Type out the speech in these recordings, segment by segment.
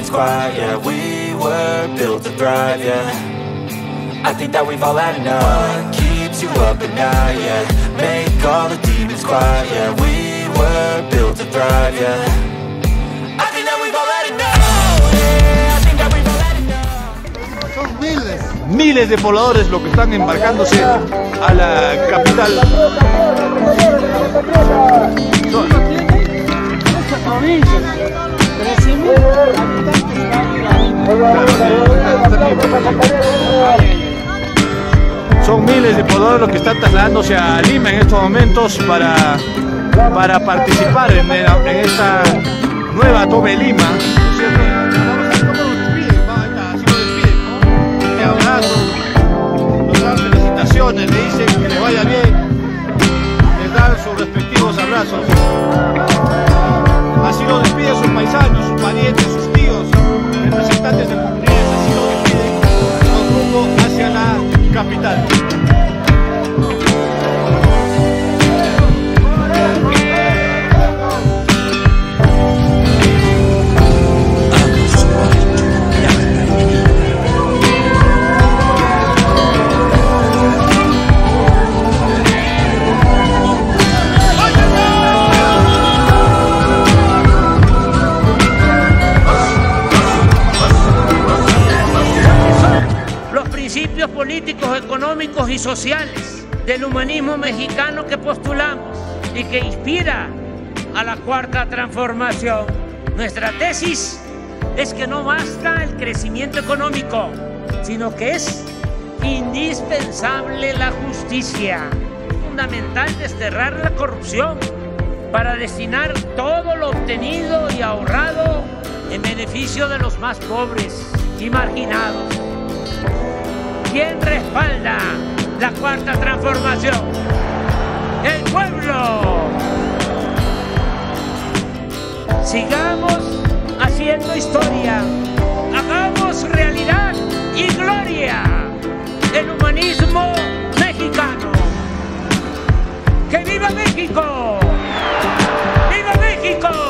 inspire, yeah We were built to thrive, yeah I think that we've all had enough What keeps you up at night, yeah Make all the demons quiet, yeah We were built to thrive, yeah miles de pobladores lo que están embarcándose a la capital. Son miles de poder los que están trasladándose a Lima en estos momentos para, para participar en, en esta nueva Tome Lima. le dicen que le vaya bien, les dan sus respectivos abrazos. Así lo despide sus paisanos, sus parientes, sus tíos, representantes de comunidades, así lo despiden con rumbo hacia la capital. políticos, económicos y sociales del humanismo mexicano que postulamos y que inspira a la cuarta transformación. Nuestra tesis es que no basta el crecimiento económico, sino que es indispensable la justicia. Fundamental desterrar la corrupción para destinar todo lo obtenido y ahorrado en beneficio de los más pobres y marginados. ¿Quién respalda la cuarta transformación? El pueblo. Sigamos haciendo historia. Hagamos realidad y gloria el humanismo mexicano. ¡Que viva México! ¡Viva México!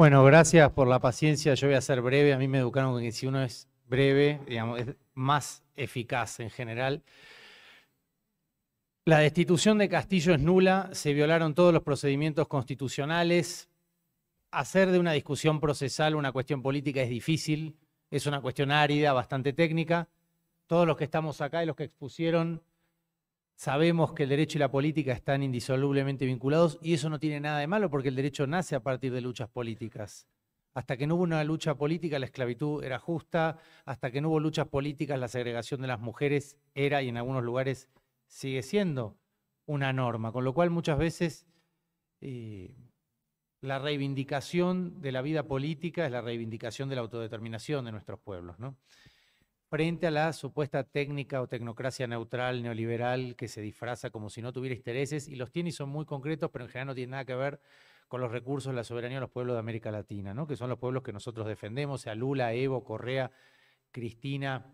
Bueno, gracias por la paciencia. Yo voy a ser breve. A mí me educaron que si uno es breve, digamos, es más eficaz en general. La destitución de Castillo es nula, se violaron todos los procedimientos constitucionales. Hacer de una discusión procesal una cuestión política es difícil, es una cuestión árida, bastante técnica. Todos los que estamos acá y los que expusieron Sabemos que el derecho y la política están indisolublemente vinculados y eso no tiene nada de malo porque el derecho nace a partir de luchas políticas. Hasta que no hubo una lucha política, la esclavitud era justa. Hasta que no hubo luchas políticas, la segregación de las mujeres era y en algunos lugares sigue siendo una norma. Con lo cual muchas veces eh, la reivindicación de la vida política es la reivindicación de la autodeterminación de nuestros pueblos frente a la supuesta técnica o tecnocracia neutral, neoliberal, que se disfraza como si no tuviera intereses, y los tiene y son muy concretos, pero en general no tiene nada que ver con los recursos, la soberanía de los pueblos de América Latina, que son los pueblos que nosotros defendemos, sea Lula, Evo, Correa, Cristina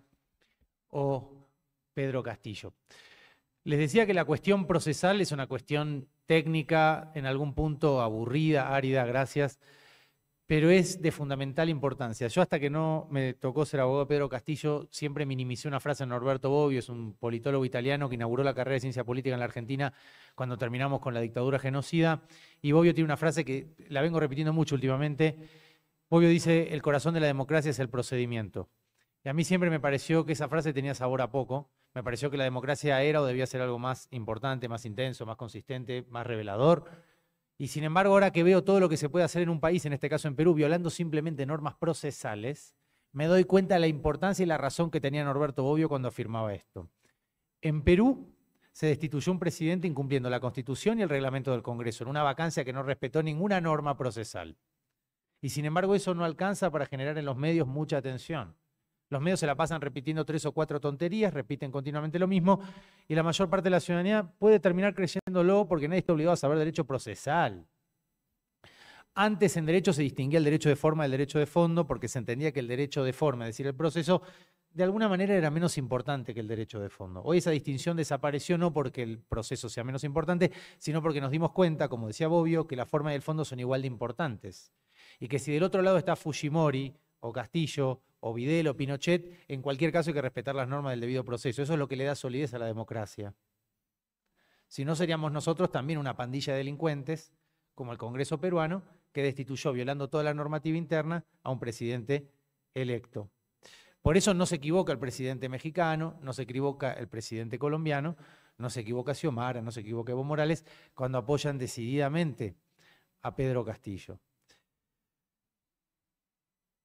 o Pedro Castillo. Les decía que la cuestión procesal es una cuestión técnica, en algún punto aburrida, árida, gracias pero es de fundamental importancia. Yo hasta que no me tocó ser abogado de Pedro Castillo, siempre minimicé una frase de Norberto Bobbio, es un politólogo italiano que inauguró la carrera de ciencia política en la Argentina cuando terminamos con la dictadura genocida. Y Bobbio tiene una frase que la vengo repitiendo mucho últimamente. Bobbio dice, el corazón de la democracia es el procedimiento. Y a mí siempre me pareció que esa frase tenía sabor a poco. Me pareció que la democracia era o debía ser algo más importante, más intenso, más consistente, más revelador y sin embargo, ahora que veo todo lo que se puede hacer en un país, en este caso en Perú, violando simplemente normas procesales, me doy cuenta de la importancia y la razón que tenía Norberto Bobbio cuando afirmaba esto. En Perú se destituyó un presidente incumpliendo la Constitución y el reglamento del Congreso, en una vacancia que no respetó ninguna norma procesal. Y sin embargo, eso no alcanza para generar en los medios mucha atención. Los medios se la pasan repitiendo tres o cuatro tonterías, repiten continuamente lo mismo, y la mayor parte de la ciudadanía puede terminar creyéndolo porque nadie está obligado a saber derecho procesal. Antes en derecho se distinguía el derecho de forma del derecho de fondo porque se entendía que el derecho de forma, es decir, el proceso, de alguna manera era menos importante que el derecho de fondo. Hoy esa distinción desapareció no porque el proceso sea menos importante, sino porque nos dimos cuenta, como decía Bobbio, que la forma y el fondo son igual de importantes. Y que si del otro lado está Fujimori o Castillo o O Pinochet, en cualquier caso hay que respetar las normas del debido proceso. Eso es lo que le da solidez a la democracia. Si no, seríamos nosotros también una pandilla de delincuentes, como el Congreso peruano, que destituyó, violando toda la normativa interna, a un presidente electo. Por eso no se equivoca el presidente mexicano, no se equivoca el presidente colombiano, no se equivoca Xiomara, no se equivoca Evo Morales, cuando apoyan decididamente a Pedro Castillo.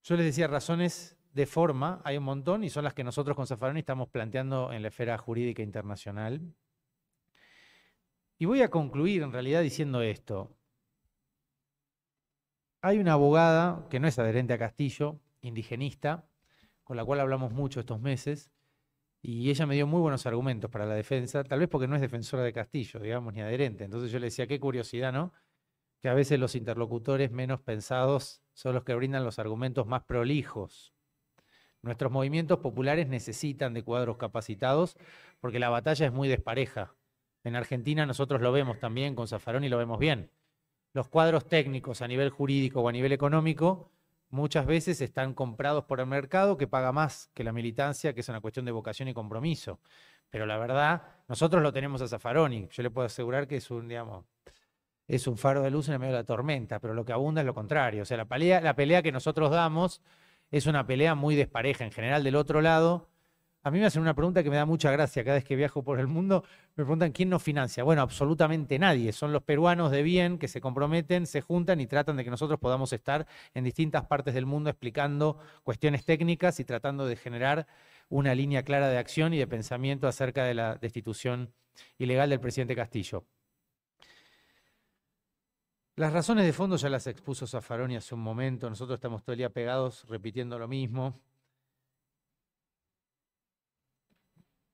Yo les decía razones de forma, hay un montón y son las que nosotros con Zafaroni estamos planteando en la esfera jurídica internacional. Y voy a concluir en realidad diciendo esto. Hay una abogada que no es adherente a Castillo, indigenista, con la cual hablamos mucho estos meses, y ella me dio muy buenos argumentos para la defensa, tal vez porque no es defensora de Castillo, digamos, ni adherente. Entonces yo le decía, qué curiosidad, ¿no? Que a veces los interlocutores menos pensados son los que brindan los argumentos más prolijos Nuestros movimientos populares necesitan de cuadros capacitados porque la batalla es muy despareja. En Argentina nosotros lo vemos también con Zafaroni y lo vemos bien. Los cuadros técnicos a nivel jurídico o a nivel económico muchas veces están comprados por el mercado que paga más que la militancia, que es una cuestión de vocación y compromiso. Pero la verdad, nosotros lo tenemos a Zafaroni. Yo le puedo asegurar que es un, digamos, es un faro de luz en el medio de la tormenta, pero lo que abunda es lo contrario. O sea, la pelea, la pelea que nosotros damos es una pelea muy despareja en general del otro lado. A mí me hacen una pregunta que me da mucha gracia cada vez que viajo por el mundo. Me preguntan quién nos financia. Bueno, absolutamente nadie. Son los peruanos de bien que se comprometen, se juntan y tratan de que nosotros podamos estar en distintas partes del mundo explicando cuestiones técnicas y tratando de generar una línea clara de acción y de pensamiento acerca de la destitución ilegal del presidente Castillo. Las razones de fondo ya las expuso Zaffaroni hace un momento, nosotros estamos todavía pegados repitiendo lo mismo.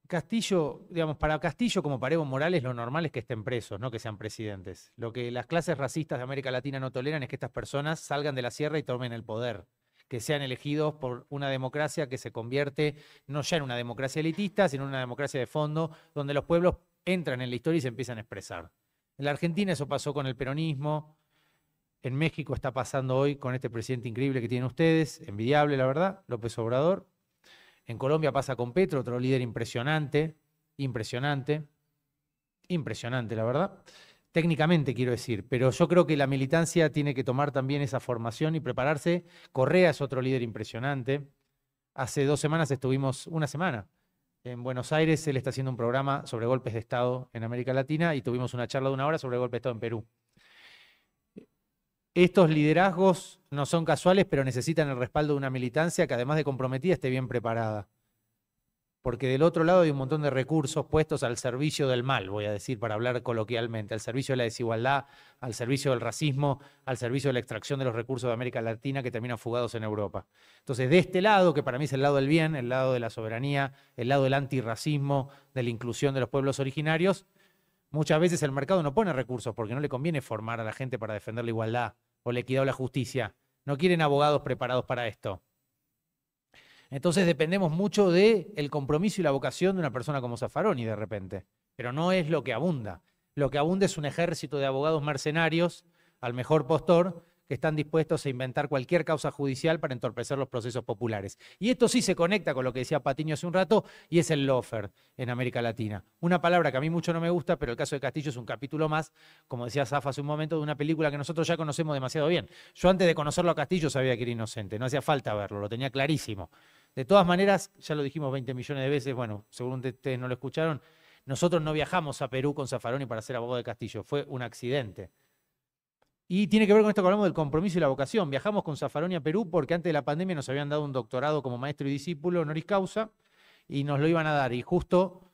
Castillo, digamos, para Castillo como para Evo Morales lo normal es que estén presos, no que sean presidentes. Lo que las clases racistas de América Latina no toleran es que estas personas salgan de la sierra y tomen el poder, que sean elegidos por una democracia que se convierte no ya en una democracia elitista, sino en una democracia de fondo, donde los pueblos entran en la historia y se empiezan a expresar. En la Argentina eso pasó con el peronismo, en México está pasando hoy con este presidente increíble que tienen ustedes, envidiable la verdad, López Obrador. En Colombia pasa con Petro, otro líder impresionante, impresionante, impresionante la verdad. Técnicamente quiero decir, pero yo creo que la militancia tiene que tomar también esa formación y prepararse. Correa es otro líder impresionante. Hace dos semanas estuvimos, una semana, en Buenos Aires, él está haciendo un programa sobre golpes de Estado en América Latina y tuvimos una charla de una hora sobre el golpe de Estado en Perú. Estos liderazgos no son casuales, pero necesitan el respaldo de una militancia que además de comprometida esté bien preparada porque del otro lado hay un montón de recursos puestos al servicio del mal, voy a decir para hablar coloquialmente, al servicio de la desigualdad, al servicio del racismo, al servicio de la extracción de los recursos de América Latina que terminan fugados en Europa. Entonces, de este lado, que para mí es el lado del bien, el lado de la soberanía, el lado del antirracismo, de la inclusión de los pueblos originarios, muchas veces el mercado no pone recursos porque no le conviene formar a la gente para defender la igualdad o la equidad o la justicia. No quieren abogados preparados para esto. Entonces dependemos mucho del compromiso y la vocación de una persona como Zaffaroni de repente. Pero no es lo que abunda. Lo que abunda es un ejército de abogados mercenarios al mejor postor que están dispuestos a inventar cualquier causa judicial para entorpecer los procesos populares. Y esto sí se conecta con lo que decía Patiño hace un rato, y es el lofer en América Latina. Una palabra que a mí mucho no me gusta, pero el caso de Castillo es un capítulo más, como decía Zafa hace un momento, de una película que nosotros ya conocemos demasiado bien. Yo antes de conocerlo a Castillo sabía que era inocente, no hacía falta verlo, lo tenía clarísimo. De todas maneras, ya lo dijimos 20 millones de veces, bueno, según ustedes no lo escucharon, nosotros no viajamos a Perú con Zafaroni para ser abogado de Castillo, fue un accidente. Y tiene que ver con esto que hablamos del compromiso y la vocación. Viajamos con Zafaroni a Perú porque antes de la pandemia nos habían dado un doctorado como maestro y discípulo honoris causa y nos lo iban a dar. Y justo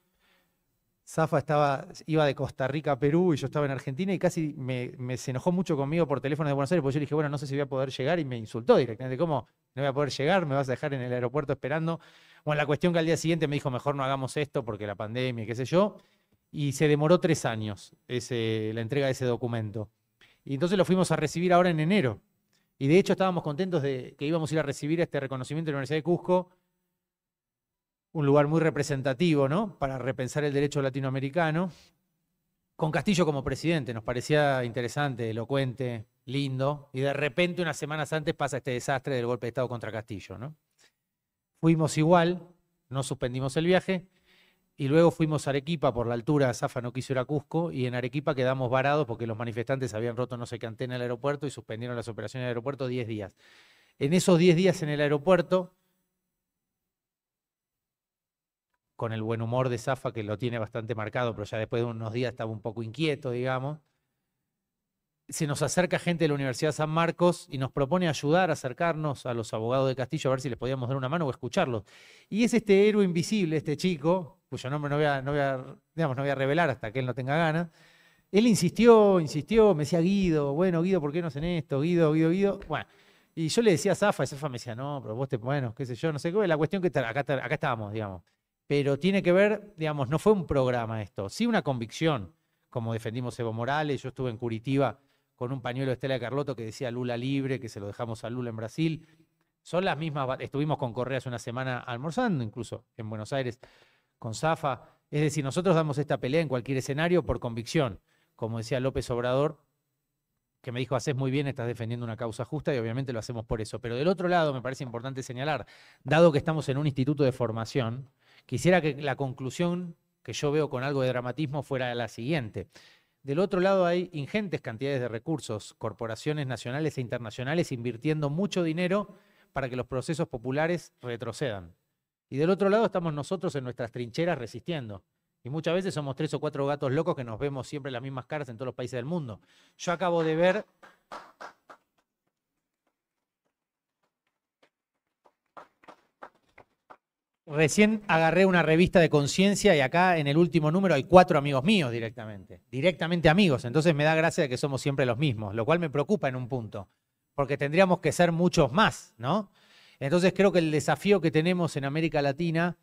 Zafa estaba, iba de Costa Rica a Perú y yo estaba en Argentina y casi me, se enojó mucho conmigo por teléfono de Buenos Aires porque yo le dije, bueno, no sé si voy a poder llegar y me insultó directamente. ¿Cómo? No voy a poder llegar, me vas a dejar en el aeropuerto esperando. Bueno, la cuestión que al día siguiente me dijo, mejor no hagamos esto porque la pandemia qué sé yo. Y se demoró tres años la entrega de ese documento. Y entonces lo fuimos a recibir ahora en enero. Y de hecho estábamos contentos de que íbamos a ir a recibir este reconocimiento de la Universidad de Cusco un lugar muy representativo, ¿no? Para repensar el derecho latinoamericano. Con Castillo como presidente, nos parecía interesante, elocuente, lindo. Y de repente, unas semanas antes, pasa este desastre del golpe de Estado contra Castillo, ¿no? Fuimos igual, no suspendimos el viaje. Y luego fuimos a Arequipa por la altura, Zafa no quiso ir a Cusco, y en Arequipa quedamos varados porque los manifestantes habían roto no sé qué antena en el aeropuerto y suspendieron las operaciones del aeropuerto 10 días. En esos 10 días en el aeropuerto, con el buen humor de Zafa, que lo tiene bastante marcado, pero ya después de unos días estaba un poco inquieto, digamos. Se nos acerca gente de la Universidad San Marcos y nos propone ayudar, a acercarnos a los abogados de Castillo, a ver si les podíamos dar una mano o escucharlos. Y es este héroe invisible, este chico, cuyo nombre no voy a, no voy digamos, no voy a revelar hasta que él no tenga ganas. Él insistió, insistió, me decía Guido, bueno, Guido, ¿por qué no en esto? Guido, Guido, Guido. Bueno, y yo le decía a Zafa, y Zafa me decía, no, pero vos te, bueno, qué sé yo, no sé qué. La cuestión que acá, acá estábamos, digamos pero tiene que ver, digamos, no fue un programa esto, sí una convicción, como defendimos Evo Morales, yo estuve en Curitiba con un pañuelo de Estela Carlotto que decía Lula libre, que se lo dejamos a Lula en Brasil. Son las mismas, estuvimos con Correa hace una semana almorzando, incluso en Buenos Aires, con Zafa. Es decir, nosotros damos esta pelea en cualquier escenario por convicción. Como decía López Obrador, que me dijo, haces muy bien, estás defendiendo una causa justa y obviamente lo hacemos por eso. Pero del otro lado, me parece importante señalar, dado que estamos en un instituto de formación, Quisiera que la conclusión que yo veo con algo de dramatismo fuera la siguiente. Del otro lado hay ingentes cantidades de recursos, corporaciones nacionales e internacionales invirtiendo mucho dinero para que los procesos populares retrocedan. Y del otro lado estamos nosotros en nuestras trincheras resistiendo. Y muchas veces somos tres o cuatro gatos locos que nos vemos siempre las mismas caras en todos los países del mundo. Yo acabo de ver Recién agarré una revista de conciencia y acá en el último número hay cuatro amigos míos directamente, directamente amigos. Entonces me da gracia de que somos siempre los mismos, lo cual me preocupa en un punto, porque tendríamos que ser muchos más, ¿no? Entonces creo que el desafío que tenemos en América Latina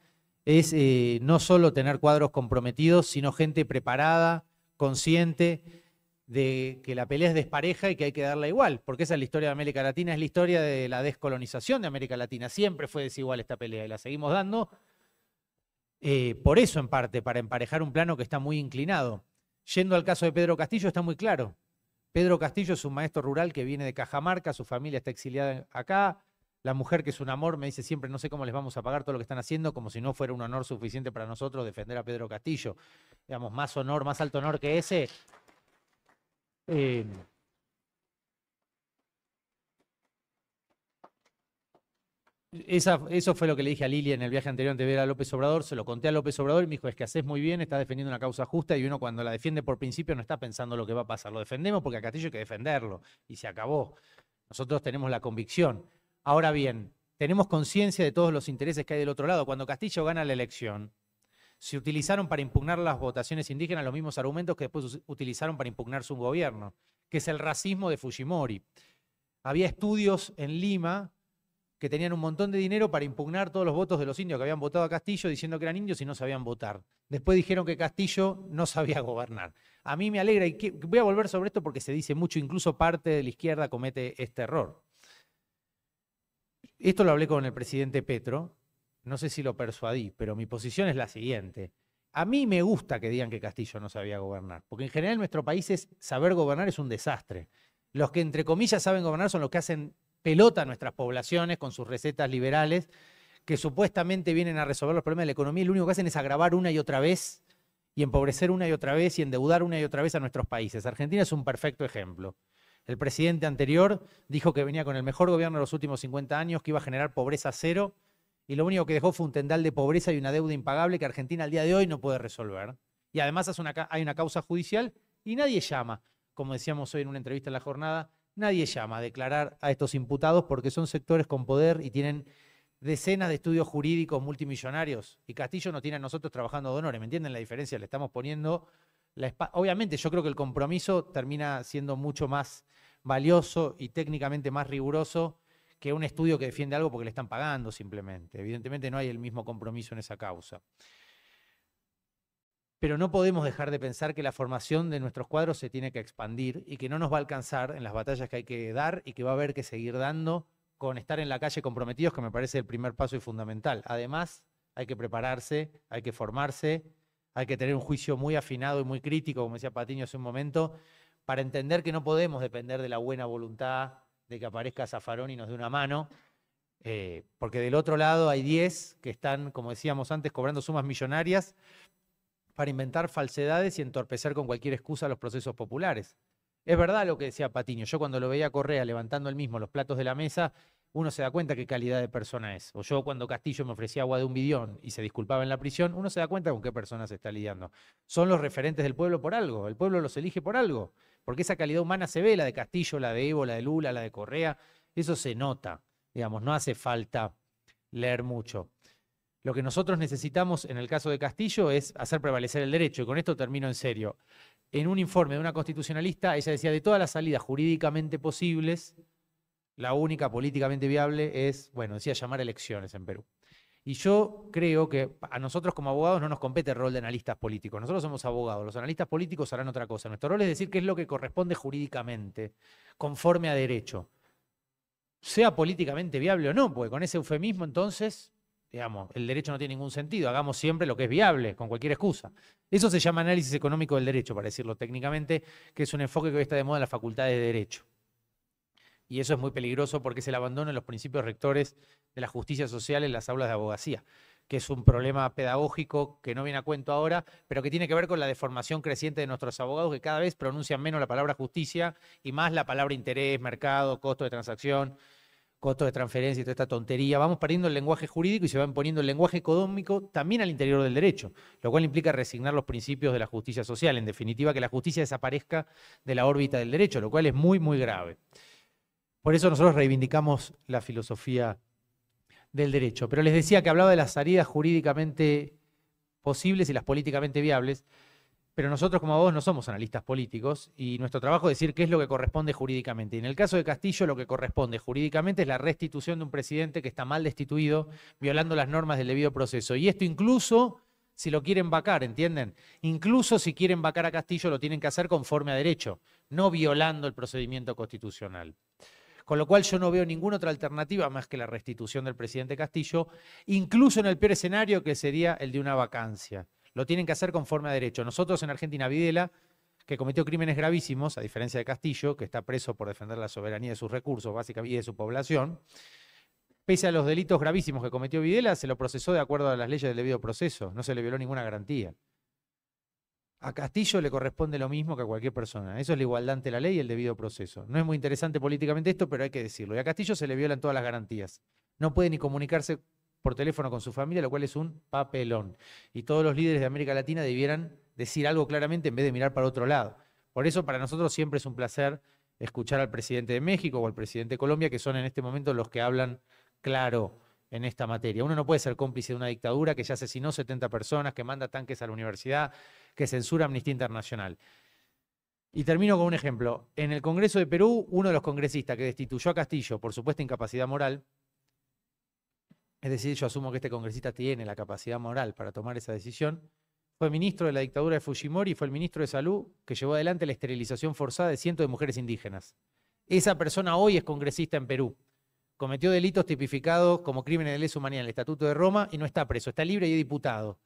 es eh, no solo tener cuadros comprometidos, sino gente preparada, consciente de que la pelea es despareja y que hay que darla igual, porque esa es la historia de América Latina, es la historia de la descolonización de América Latina. Siempre fue desigual esta pelea y la seguimos dando. Eh, por eso, en parte, para emparejar un plano que está muy inclinado. Yendo al caso de Pedro Castillo, está muy claro. Pedro Castillo es un maestro rural que viene de Cajamarca, su familia está exiliada acá. La mujer, que es un amor, me dice siempre, no sé cómo les vamos a pagar todo lo que están haciendo, como si no fuera un honor suficiente para nosotros defender a Pedro Castillo. Digamos, más honor, más alto honor que ese, eh, eso fue lo que le dije a Lilia en el viaje anterior antes de ver a López Obrador, se lo conté a López Obrador y me dijo, es que haces muy bien, estás defendiendo una causa justa y uno cuando la defiende por principio no está pensando lo que va a pasar, lo defendemos porque a Castillo hay que defenderlo y se acabó. Nosotros tenemos la convicción. Ahora bien, tenemos conciencia de todos los intereses que hay del otro lado. Cuando Castillo gana la elección, se utilizaron para impugnar las votaciones indígenas los mismos argumentos que después utilizaron para impugnar su gobierno, que es el racismo de Fujimori. Había estudios en Lima que tenían un montón de dinero para impugnar todos los votos de los indios que habían votado a Castillo diciendo que eran indios y no sabían votar. Después dijeron que Castillo no sabía gobernar. A mí me alegra y voy a volver sobre esto porque se dice mucho, incluso parte de la izquierda comete este error. Esto lo hablé con el presidente Petro no sé si lo persuadí, pero mi posición es la siguiente. A mí me gusta que digan que Castillo no sabía gobernar, porque en general en nuestro país es, saber gobernar es un desastre. Los que entre comillas saben gobernar son los que hacen pelota a nuestras poblaciones con sus recetas liberales, que supuestamente vienen a resolver los problemas de la economía y lo único que hacen es agravar una y otra vez y empobrecer una y otra vez y endeudar una y otra vez a nuestros países. Argentina es un perfecto ejemplo. El presidente anterior dijo que venía con el mejor gobierno de los últimos 50 años, que iba a generar pobreza cero y lo único que dejó fue un tendal de pobreza y una deuda impagable que Argentina al día de hoy no puede resolver. Y además hay una causa judicial y nadie llama, como decíamos hoy en una entrevista en la jornada, nadie llama a declarar a estos imputados porque son sectores con poder y tienen decenas de estudios jurídicos multimillonarios. Y Castillo no tiene a nosotros trabajando de honores, ¿me entienden la diferencia? Le estamos poniendo la Obviamente yo creo que el compromiso termina siendo mucho más valioso y técnicamente más riguroso que un estudio que defiende algo porque le están pagando simplemente. Evidentemente no hay el mismo compromiso en esa causa. Pero no podemos dejar de pensar que la formación de nuestros cuadros se tiene que expandir y que no nos va a alcanzar en las batallas que hay que dar y que va a haber que seguir dando con estar en la calle comprometidos, que me parece el primer paso y fundamental. Además, hay que prepararse, hay que formarse, hay que tener un juicio muy afinado y muy crítico, como decía Patiño hace un momento, para entender que no podemos depender de la buena voluntad de que aparezca Zafarón y nos dé una mano, eh, porque del otro lado hay 10 que están, como decíamos antes, cobrando sumas millonarias para inventar falsedades y entorpecer con cualquier excusa los procesos populares. Es verdad lo que decía Patiño, yo cuando lo veía a Correa levantando el mismo los platos de la mesa, uno se da cuenta qué calidad de persona es. O yo cuando Castillo me ofrecía agua de un bidón y se disculpaba en la prisión, uno se da cuenta con qué persona se está lidiando. Son los referentes del pueblo por algo, el pueblo los elige por algo porque esa calidad humana se ve, la de Castillo, la de Evo, la de Lula, la de Correa, eso se nota, digamos, no hace falta leer mucho. Lo que nosotros necesitamos en el caso de Castillo es hacer prevalecer el derecho, y con esto termino en serio. En un informe de una constitucionalista, ella decía, de todas las salidas jurídicamente posibles, la única políticamente viable es, bueno, decía llamar elecciones en Perú. Y yo creo que a nosotros como abogados no nos compete el rol de analistas políticos. Nosotros somos abogados, los analistas políticos harán otra cosa. Nuestro rol es decir qué es lo que corresponde jurídicamente, conforme a derecho. Sea políticamente viable o no, porque con ese eufemismo entonces, digamos, el derecho no tiene ningún sentido. Hagamos siempre lo que es viable, con cualquier excusa. Eso se llama análisis económico del derecho, para decirlo técnicamente, que es un enfoque que hoy está de moda en las facultades de derecho. Y eso es muy peligroso porque se le abandonan los principios rectores de la justicia social en las aulas de abogacía, que es un problema pedagógico que no viene a cuento ahora, pero que tiene que ver con la deformación creciente de nuestros abogados que cada vez pronuncian menos la palabra justicia y más la palabra interés, mercado, costo de transacción costo de transferencia y toda esta tontería, vamos perdiendo el lenguaje jurídico y se va imponiendo el lenguaje económico también al interior del derecho, lo cual implica resignar los principios de la justicia social, en definitiva que la justicia desaparezca de la órbita del derecho, lo cual es muy, muy grave. Por eso nosotros reivindicamos la filosofía del derecho. Pero les decía que hablaba de las salidas jurídicamente posibles y las políticamente viables, pero nosotros como vos, no somos analistas políticos y nuestro trabajo es decir qué es lo que corresponde jurídicamente. Y en el caso de Castillo lo que corresponde jurídicamente es la restitución de un presidente que está mal destituido, violando las normas del debido proceso. Y esto incluso si lo quieren vacar, ¿entienden? Incluso si quieren vacar a Castillo lo tienen que hacer conforme a derecho, no violando el procedimiento constitucional. Con lo cual yo no veo ninguna otra alternativa más que la restitución del presidente Castillo, incluso en el peor escenario que sería el de una vacancia. Lo tienen que hacer conforme a derecho. Nosotros en Argentina, Videla, que cometió crímenes gravísimos, a diferencia de Castillo, que está preso por defender la soberanía de sus recursos básicamente y de su población, pese a los delitos gravísimos que cometió Videla, se lo procesó de acuerdo a las leyes del debido proceso, no se le violó ninguna garantía. A Castillo le corresponde lo mismo que a cualquier persona. Eso es la igualdad ante la ley y el debido proceso. No es muy interesante políticamente esto, pero hay que decirlo. Y a Castillo se le violan todas las garantías. No puede ni comunicarse por teléfono con su familia, lo cual es un papelón. Y todos los líderes de América Latina debieran decir algo claramente en vez de mirar para otro lado. Por eso para nosotros siempre es un placer escuchar al presidente de México o al presidente de Colombia, que son en este momento los que hablan claro en esta materia. Uno no puede ser cómplice de una dictadura que ya asesinó 70 personas, que manda tanques a la universidad, que censura Amnistía Internacional. Y termino con un ejemplo. En el Congreso de Perú, uno de los congresistas que destituyó a Castillo por supuesta incapacidad moral, es decir, yo asumo que este congresista tiene la capacidad moral para tomar esa decisión, fue ministro de la dictadura de Fujimori y fue el ministro de Salud que llevó adelante la esterilización forzada de cientos de mujeres indígenas. Esa persona hoy es congresista en Perú. Cometió delitos tipificados como crímenes de lesa humanidad en el Estatuto de Roma y no está preso, está libre y es diputado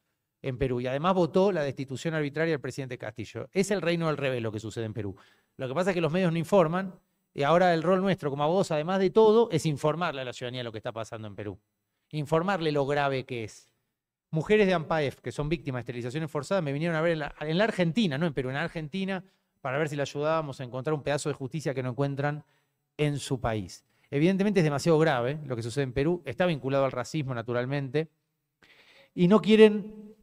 en Perú y además votó la destitución arbitraria del presidente Castillo. Es el reino del revés lo que sucede en Perú. Lo que pasa es que los medios no informan y ahora el rol nuestro como abogados, además de todo, es informarle a la ciudadanía lo que está pasando en Perú. Informarle lo grave que es. Mujeres de AMPAEF, que son víctimas de esterilizaciones forzadas, me vinieron a ver en la, Argentina, no en Perú, en Argentina, para ver si le ayudábamos a encontrar un pedazo de justicia que no encuentran en su país. Evidentemente es demasiado grave lo que sucede en Perú, está vinculado al racismo naturalmente, y no quieren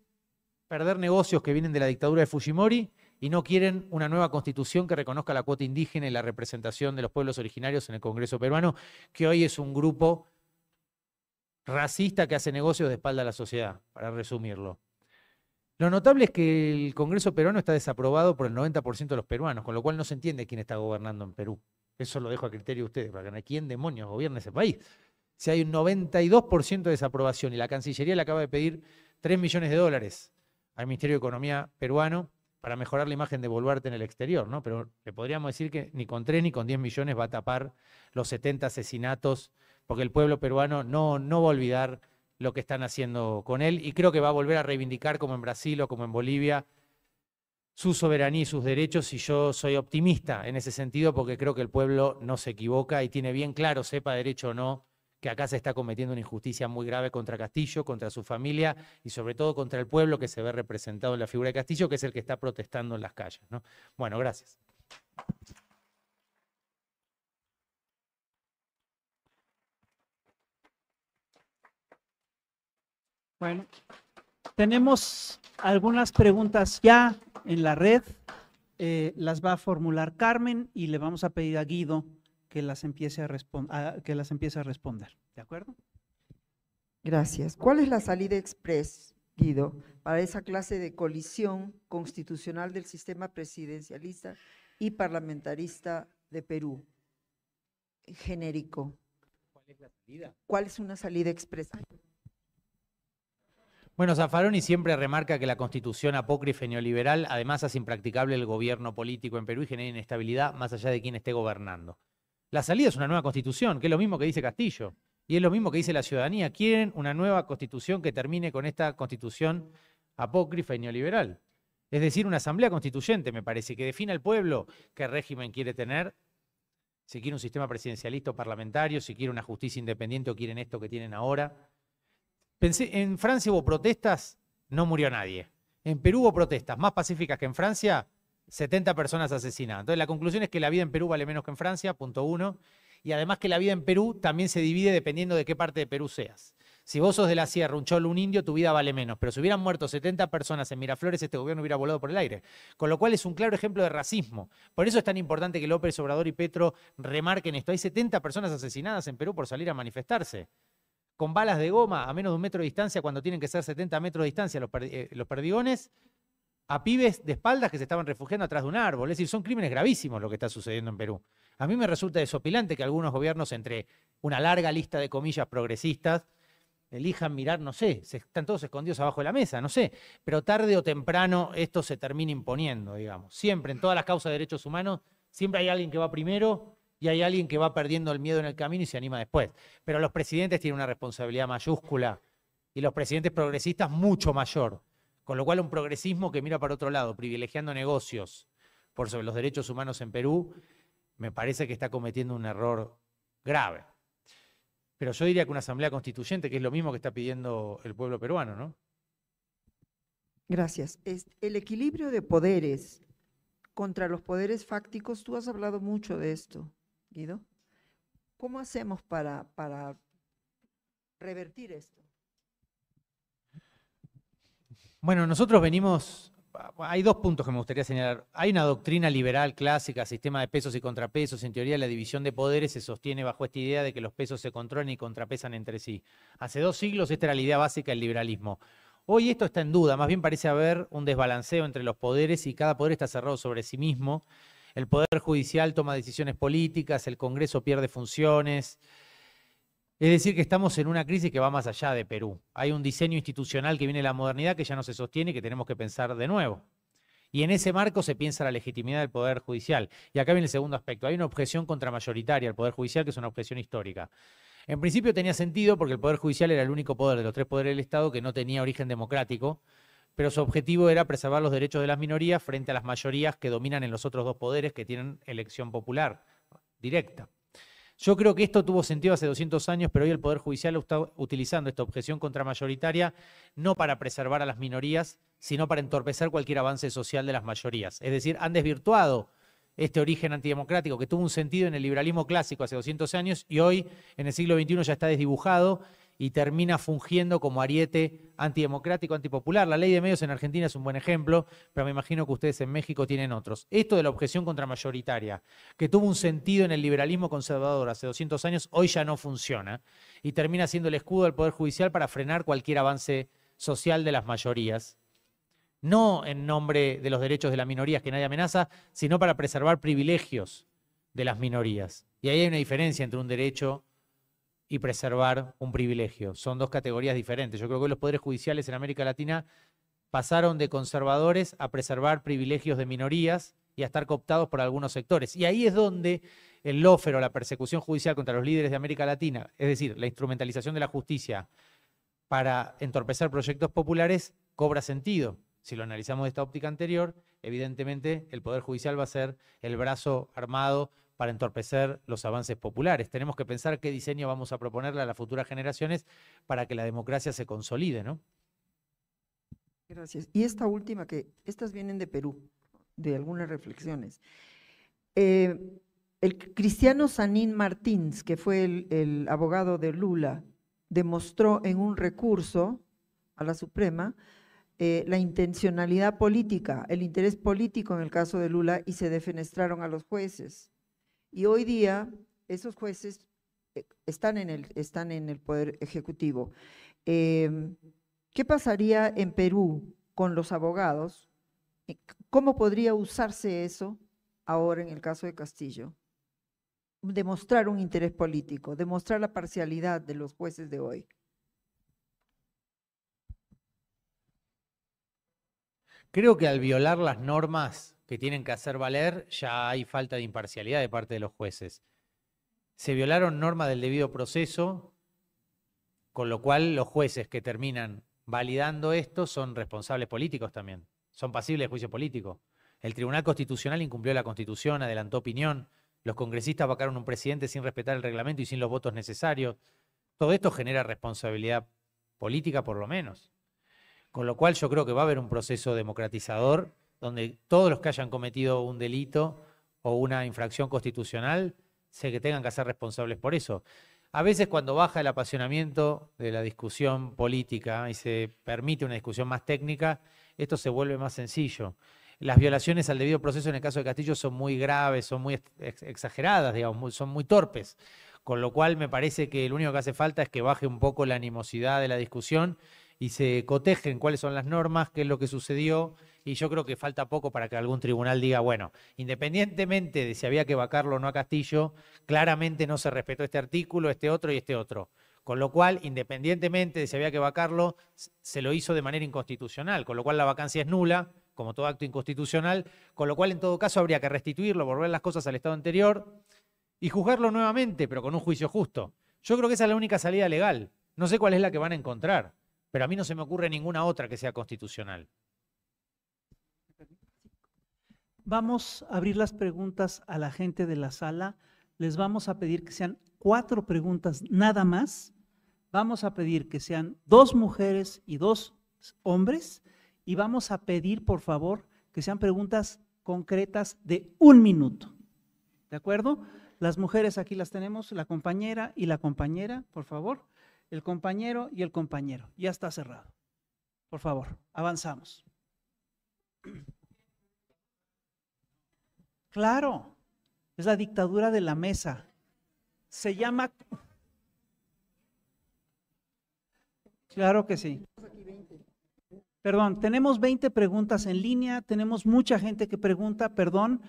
perder negocios que vienen de la dictadura de Fujimori y no quieren una nueva constitución que reconozca la cuota indígena y la representación de los pueblos originarios en el Congreso peruano, que hoy es un grupo racista que hace negocios de espalda a la sociedad, para resumirlo. Lo notable es que el Congreso peruano está desaprobado por el 90% de los peruanos, con lo cual no se entiende quién está gobernando en Perú. Eso lo dejo a criterio de ustedes, para que quién demonios gobierna ese país. Si hay un 92% de desaprobación y la Cancillería le acaba de pedir 3 millones de dólares al Ministerio de Economía peruano para mejorar la imagen de Boluarte en el exterior, ¿no? Pero le podríamos decir que ni con 3 ni con 10 millones va a tapar los 70 asesinatos, porque el pueblo peruano no, no va a olvidar lo que están haciendo con él y creo que va a volver a reivindicar, como en Brasil o como en Bolivia, su soberanía y sus derechos y yo soy optimista en ese sentido porque creo que el pueblo no se equivoca y tiene bien claro, sepa derecho o no, que acá se está cometiendo una injusticia muy grave contra Castillo, contra su familia y sobre todo contra el pueblo que se ve representado en la figura de Castillo, que es el que está protestando en las calles. Bueno, gracias. Bueno, tenemos algunas preguntas ya en la red. Eh, las va a formular Carmen y le vamos a pedir a Guido que las empiece a, que las a responder. ¿De acuerdo? Gracias. ¿Cuál es la salida expresa Guido, para esa clase de colisión constitucional del sistema presidencialista y parlamentarista de Perú? Genérico. ¿Cuál es la salida? ¿Cuál es una salida expresa? Bueno, Zafaroni siempre remarca que la constitución apócrife neoliberal además hace impracticable el gobierno político en Perú y genera inestabilidad más allá de quien esté gobernando. La salida es una nueva constitución, que es lo mismo que dice Castillo. Y es lo mismo que dice la ciudadanía. Quieren una nueva constitución que termine con esta constitución apócrifa y neoliberal. Es decir, una asamblea constituyente, me parece, que defina al pueblo qué régimen quiere tener, si quiere un sistema presidencialista o parlamentario, si quiere una justicia independiente o quieren esto que tienen ahora. Pensé, en Francia hubo protestas, no murió nadie. En Perú hubo protestas más pacíficas que en Francia, 70 personas asesinadas. Entonces, la conclusión es que la vida en Perú vale menos que en Francia, punto uno. Y además que la vida en Perú también se divide dependiendo de qué parte de Perú seas. Si vos sos de la sierra, un cholo, un indio, tu vida vale menos. Pero si hubieran muerto 70 personas en Miraflores, este gobierno hubiera volado por el aire. Con lo cual es un claro ejemplo de racismo. Por eso es tan importante que López Obrador y Petro remarquen esto. Hay 70 personas asesinadas en Perú por salir a manifestarse. Con balas de goma a menos de un metro de distancia, cuando tienen que ser 70 metros de distancia los, eh, perdigones, a pibes de espaldas que se estaban refugiando atrás de un árbol. Es decir, son crímenes gravísimos lo que está sucediendo en Perú. A mí me resulta desopilante que algunos gobiernos, entre una larga lista de comillas progresistas, elijan mirar, no sé, se, están todos escondidos abajo de la mesa, no sé, pero tarde o temprano esto se termina imponiendo, digamos. Siempre, en todas las causas de derechos humanos, siempre hay alguien que va primero y hay alguien que va perdiendo el miedo en el camino y se anima después. Pero los presidentes tienen una responsabilidad mayúscula y los presidentes progresistas mucho mayor. Con lo cual, un progresismo que mira para otro lado, privilegiando negocios por sobre los derechos humanos en Perú, me parece que está cometiendo un error grave. Pero yo diría que una asamblea constituyente, que es lo mismo que está pidiendo el pueblo peruano, ¿no? Gracias. el equilibrio de poderes contra los poderes fácticos, tú has hablado mucho de esto, Guido. ¿Cómo hacemos para, para revertir esto? Bueno, nosotros venimos, hay dos puntos que me gustaría señalar. Hay una doctrina liberal clásica, sistema de pesos y contrapesos. En teoría, la división de poderes se sostiene bajo esta idea de que los pesos se controlan y contrapesan entre sí. Hace dos siglos esta era la idea básica del liberalismo. Hoy esto está en duda, más bien parece haber un desbalanceo entre los poderes y cada poder está cerrado sobre sí mismo. El Poder Judicial toma decisiones políticas, el Congreso pierde funciones, es decir, que estamos en una crisis que va más allá de Perú. Hay un diseño institucional que viene de la modernidad que ya no se sostiene y que tenemos que pensar de nuevo. Y en ese marco se piensa la legitimidad del Poder Judicial. Y acá viene el segundo aspecto. Hay una objeción contramayoritaria al Poder Judicial, que es una objeción histórica. En principio tenía sentido porque el Poder Judicial era el único poder de los tres poderes del Estado que no tenía origen democrático, pero su objetivo era preservar los derechos de las minorías frente a las mayorías que dominan en los otros dos poderes que tienen elección popular directa. Yo creo que esto tuvo sentido hace 200 años, pero hoy el Poder Judicial está utilizando esta objeción contramayoritaria no para preservar a las minorías, sino para entorpecer cualquier avance social de las mayorías. Es decir, han desvirtuado este origen antidemocrático que tuvo un sentido en el liberalismo clásico hace 200 años y hoy en el siglo XXI ya está desdibujado y termina fungiendo como ariete antidemocrático, antipopular. La ley de medios en Argentina es un buen ejemplo, pero me imagino que ustedes en México tienen otros. Esto de la objeción contramayoritaria, que tuvo un sentido en el liberalismo conservador hace 200 años, hoy ya no funciona y termina siendo el escudo del Poder Judicial para frenar cualquier avance social de las mayorías no en nombre de los derechos de las minorías que nadie amenaza, sino para preservar privilegios de las minorías. Y ahí hay una diferencia entre un derecho y preservar un privilegio. Son dos categorías diferentes. Yo creo que los poderes judiciales en América Latina pasaron de conservadores a preservar privilegios de minorías y a estar cooptados por algunos sectores. Y ahí es donde el lofero, la persecución judicial contra los líderes de América Latina, es decir, la instrumentalización de la justicia para entorpecer proyectos populares, cobra sentido. Si lo analizamos de esta óptica anterior, evidentemente el Poder Judicial va a ser el brazo armado para entorpecer los avances populares. Tenemos que pensar qué diseño vamos a proponerle a las futuras generaciones para que la democracia se consolide, ¿no? Gracias. Y esta última, que estas vienen de Perú, de algunas reflexiones. Eh, el cristiano Sanín Martins, que fue el, abogado de Lula, demostró en un recurso a la Suprema eh, la intencionalidad política, el interés político en el caso de Lula y se defenestraron a los jueces. Y hoy día esos jueces eh, están en el, están en el Poder Ejecutivo. Em, ¿Qué pasaría en Perú con los abogados? Eh, ¿Cómo podría usarse eso ahora en el caso de Castillo? Demostrar un interés político, demostrar la parcialidad de los jueces de hoy. Creo que al violar las normas que tienen que hacer valer, ya hay falta de imparcialidad de parte de los jueces. Se violaron normas del debido proceso, con lo cual los jueces que terminan validando esto son responsables políticos también, son pasibles de juicio político. El Tribunal Constitucional incumplió la Constitución, adelantó opinión, los congresistas vacaron un presidente sin respetar el reglamento y sin los votos necesarios. Todo esto genera responsabilidad política, por lo menos. Con lo cual yo creo que va a haber un proceso democratizador donde todos los que hayan cometido un delito o una infracción constitucional se que tengan que ser responsables por eso. A veces cuando baja el apasionamiento de la discusión política y se permite una discusión más técnica, esto se vuelve más sencillo. Las violaciones al debido proceso en el caso de Castillo son muy graves, son muy exageradas, digamos, son muy torpes. Con lo cual me parece que lo único que hace falta es que baje un poco la animosidad de la discusión y se cotejen cuáles son las normas, qué es lo que sucedió, y yo creo que falta poco para que algún tribunal diga, bueno, independientemente de si había que vacarlo o no a Castillo, claramente no se respetó este artículo, este otro y este otro. Con lo cual, independientemente de si había que vacarlo, se lo hizo de manera inconstitucional, con lo cual la vacancia es nula, como todo acto inconstitucional, con lo cual en todo caso habría que restituirlo, volver las cosas al estado anterior y juzgarlo nuevamente, pero con un juicio justo. Yo creo que esa es la única salida legal. No sé cuál es la que van a encontrar, pero a mí no se me ocurre ninguna otra que sea constitucional. Vamos a abrir las preguntas a la gente de la sala. Les vamos a pedir que sean cuatro preguntas nada más. Vamos a pedir que sean dos mujeres y dos hombres. Y vamos a pedir, por favor, que sean preguntas concretas de un minuto. ¿De acuerdo? Las mujeres aquí las tenemos, la compañera y la compañera, por favor. El compañero y el compañero. Ya está cerrado. Por favor, avanzamos. Claro, es la dictadura de la mesa. Se llama... Claro que sí. Perdón, tenemos 20 preguntas en línea, tenemos mucha gente que pregunta, perdón,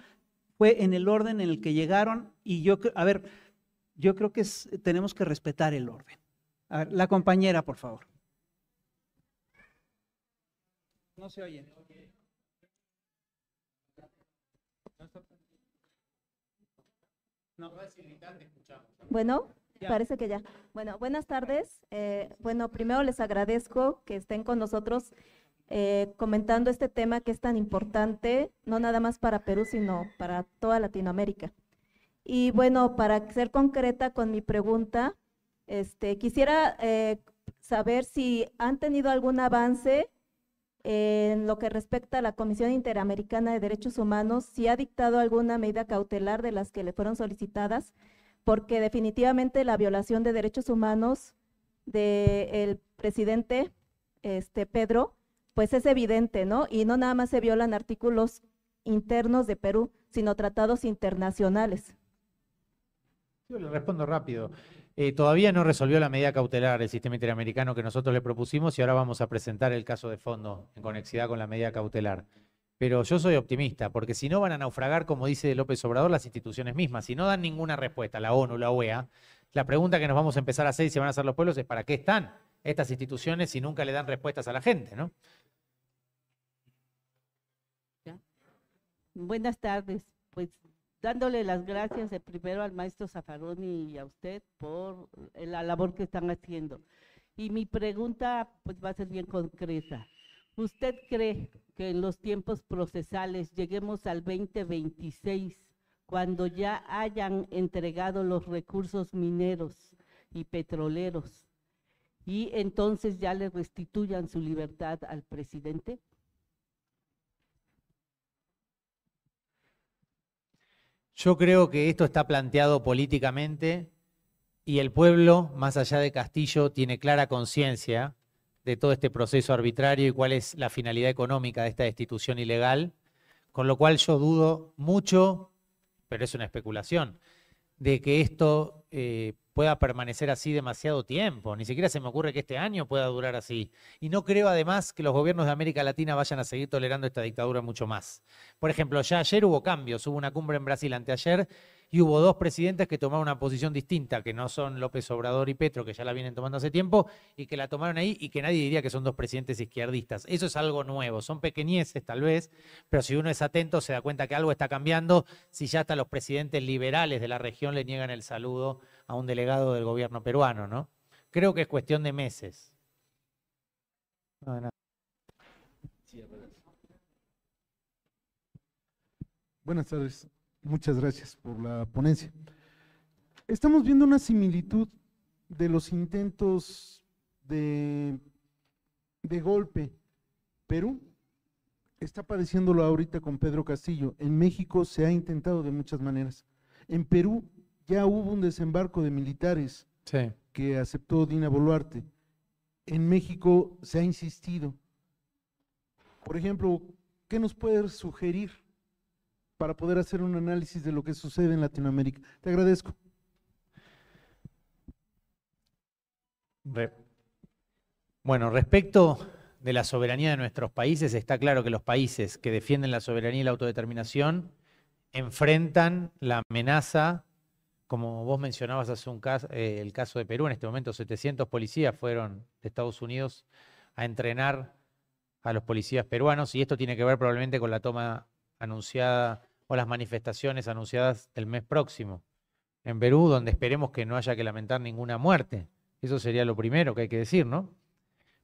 fue en el orden en el que llegaron y yo, a ver, yo creo que tenemos que respetar el orden. A ver, la compañera, por favor. No se oye. Bueno, parece que ya. Bueno, buenas tardes. Eh, bueno, primero les agradezco que estén con nosotros eh, comentando este tema que es tan importante, no nada más para Perú, sino para toda Latinoamérica. Y bueno, para ser concreta con mi pregunta, este, quisiera eh, saber si han tenido algún avance en lo que respecta a la Comisión Interamericana de Derechos Humanos, si ha dictado alguna medida cautelar de las que le fueron solicitadas, porque definitivamente la violación de derechos humanos del presidente este, Pedro, pues es evidente, ¿no? Y no nada más se violan artículos internos de Perú, sino tratados internacionales. Yo le respondo rápido. Eh, todavía no resolvió la medida cautelar el sistema interamericano que nosotros le propusimos y ahora vamos a presentar el caso de fondo en conexidad con la medida cautelar. Pero yo soy optimista, porque si no van a naufragar, como dice López Obrador, las instituciones mismas. Si no dan ninguna respuesta, la ONU, la OEA, la pregunta que nos vamos a empezar a hacer y se van a hacer los pueblos es ¿para qué están estas instituciones si nunca le dan respuestas a la gente? ¿no? Buenas tardes. Pues dándole las gracias primero al maestro Zafaroni y a usted por la labor que están haciendo. Y mi pregunta pues va a ser bien concreta. ¿Usted cree que en los tiempos procesales lleguemos al 2026 cuando ya hayan entregado los recursos mineros y petroleros y entonces ya le restituyan su libertad al presidente? Yo creo que esto está planteado políticamente y el pueblo, más allá de Castillo, tiene clara conciencia de todo este proceso arbitrario y cuál es la finalidad económica de esta destitución ilegal, con lo cual yo dudo mucho, pero es una especulación, de que esto eh, pueda permanecer así demasiado tiempo. Ni siquiera se me ocurre que este año pueda durar así. Y no creo además que los gobiernos de América Latina vayan a seguir tolerando esta dictadura mucho más. Por ejemplo, ya ayer hubo cambios, hubo una cumbre en Brasil anteayer y hubo dos presidentes que tomaron una posición distinta, que no son López Obrador y Petro, que ya la vienen tomando hace tiempo, y que la tomaron ahí y que nadie diría que son dos presidentes izquierdistas. Eso es algo nuevo, son pequeñeces tal vez, pero si uno es atento se da cuenta que algo está cambiando, si ya hasta los presidentes liberales de la región le niegan el saludo a un delegado del gobierno peruano, ¿no? Creo que es cuestión de meses. Buenas tardes. Muchas gracias por la ponencia. Estamos viendo una similitud de los intentos de, de golpe. Perú está padeciéndolo ahorita con Pedro Castillo. En México se ha intentado de muchas maneras. En Perú ya hubo un desembarco de militares que aceptó Dina Boluarte. En México se ha insistido. Por ejemplo, ¿qué nos puede sugerir para poder hacer un análisis de lo que sucede en Latinoamérica. Te agradezco. Bueno, respecto de la soberanía de nuestros países, está claro que los países que defienden la soberanía y la autodeterminación enfrentan la amenaza, como vos mencionabas hace un caso, eh, el caso de Perú, en este momento 700 policías fueron de Estados Unidos a entrenar a los policías peruanos y esto tiene que ver probablemente con la toma anunciada las manifestaciones anunciadas el mes próximo en Perú, donde esperemos que no haya que lamentar ninguna muerte. Eso sería lo primero que hay que decir, ¿no?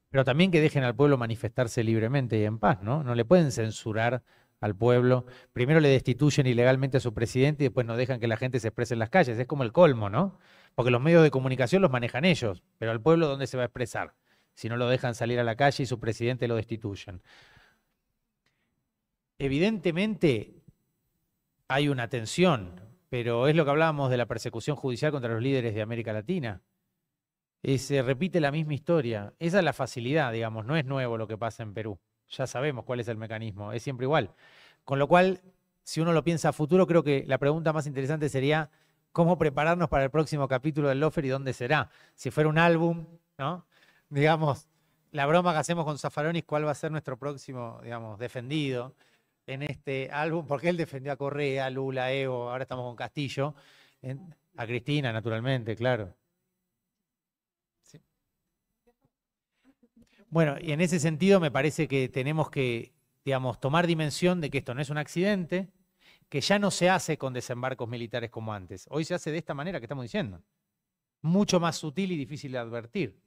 Pero también que dejen al pueblo manifestarse libremente y en paz, ¿no? No le pueden censurar al pueblo. Primero le destituyen ilegalmente a su presidente y después no dejan que la gente se exprese en las calles. Es como el colmo, ¿no? Porque los medios de comunicación los manejan ellos, pero al pueblo ¿dónde se va a expresar? Si no lo dejan salir a la calle y su presidente lo destituyen. Evidentemente, hay una tensión, pero es lo que hablábamos de la persecución judicial contra los líderes de América Latina. Y eh, se repite la misma historia. Esa es la facilidad, digamos, no es nuevo lo que pasa en Perú. Ya sabemos cuál es el mecanismo, es siempre igual. Con lo cual, si uno lo piensa a futuro, creo que la pregunta más interesante sería cómo prepararnos para el próximo capítulo del Lofer y dónde será. Si fuera un álbum, ¿no? Digamos, la broma que hacemos con Zafaronis, cuál va a ser nuestro próximo, digamos, defendido en este álbum, porque él defendió a Correa, Lula, Evo, ahora estamos con Castillo, a Cristina, naturalmente, claro. Bueno, y en ese sentido me parece que tenemos que, digamos, tomar dimensión de que esto no es un accidente, que ya no se hace con desembarcos militares como antes. Hoy se hace de esta manera que estamos diciendo. Mucho más sutil y difícil de advertir.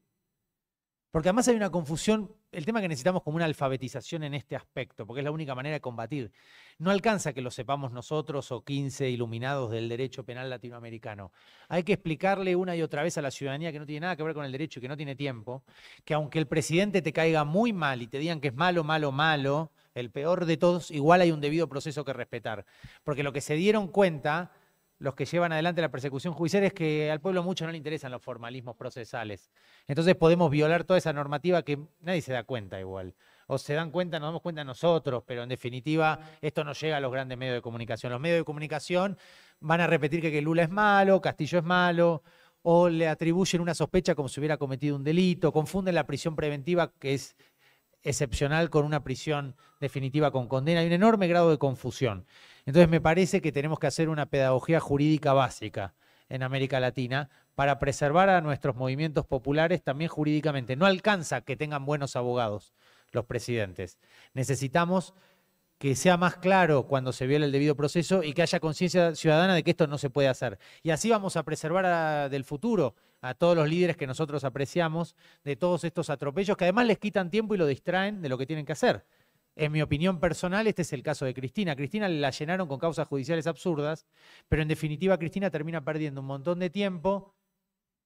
Porque además hay una confusión, el tema que necesitamos como una alfabetización en este aspecto, porque es la única manera de combatir. No alcanza que lo sepamos nosotros o 15 iluminados del derecho penal latinoamericano. Hay que explicarle una y otra vez a la ciudadanía que no tiene nada que ver con el derecho y que no tiene tiempo, que aunque el presidente te caiga muy mal y te digan que es malo, malo, malo, el peor de todos, igual hay un debido proceso que respetar. Porque lo que se dieron cuenta los que llevan adelante la persecución judicial es que al pueblo mucho no le interesan los formalismos procesales. Entonces podemos violar toda esa normativa que nadie se da cuenta igual. O se dan cuenta, nos damos cuenta nosotros, pero en definitiva esto no llega a los grandes medios de comunicación. Los medios de comunicación van a repetir que, que Lula es malo, Castillo es malo, o le atribuyen una sospecha como si hubiera cometido un delito, confunden la prisión preventiva, que es excepcional con una prisión definitiva con condena. Hay un enorme grado de confusión. Entonces me parece que tenemos que hacer una pedagogía jurídica básica en América Latina para preservar a nuestros movimientos populares también jurídicamente. No alcanza que tengan buenos abogados los presidentes. Necesitamos que sea más claro cuando se viole el debido proceso y que haya conciencia ciudadana de que esto no se puede hacer. Y así vamos a preservar del futuro a todos los líderes que nosotros apreciamos de todos estos atropellos que además les quitan tiempo y lo distraen de lo que tienen que hacer. En mi opinión personal, este es el caso de Cristina. Cristina la llenaron con causas judiciales absurdas, pero en definitiva Cristina termina perdiendo un montón de tiempo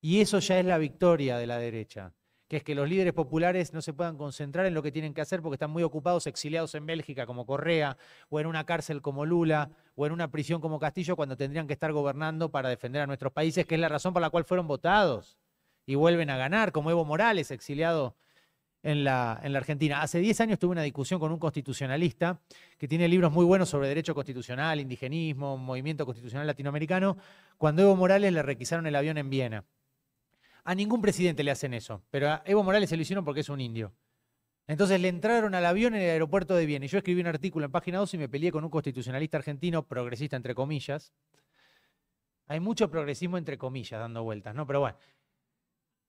y eso ya es la victoria de la derecha que es que los líderes populares no se puedan concentrar en lo que tienen que hacer porque están muy ocupados, exiliados en Bélgica como Correa, o en una cárcel como Lula, o en una prisión como Castillo, cuando tendrían que estar gobernando para defender a nuestros países, que es la razón por la cual fueron votados y vuelven a ganar, como Evo Morales, exiliado en la, en la Argentina. Hace 10 años tuve una discusión con un constitucionalista que tiene libros muy buenos sobre derecho constitucional, indigenismo, movimiento constitucional latinoamericano, cuando Evo Morales le requisaron el avión en Viena a ningún presidente le hacen eso, pero a Evo Morales se lo hicieron porque es un indio. Entonces le entraron al avión en el aeropuerto de Viena. Y yo escribí un artículo en página 2 y me peleé con un constitucionalista argentino, progresista entre comillas. Hay mucho progresismo entre comillas dando vueltas, ¿no? Pero bueno.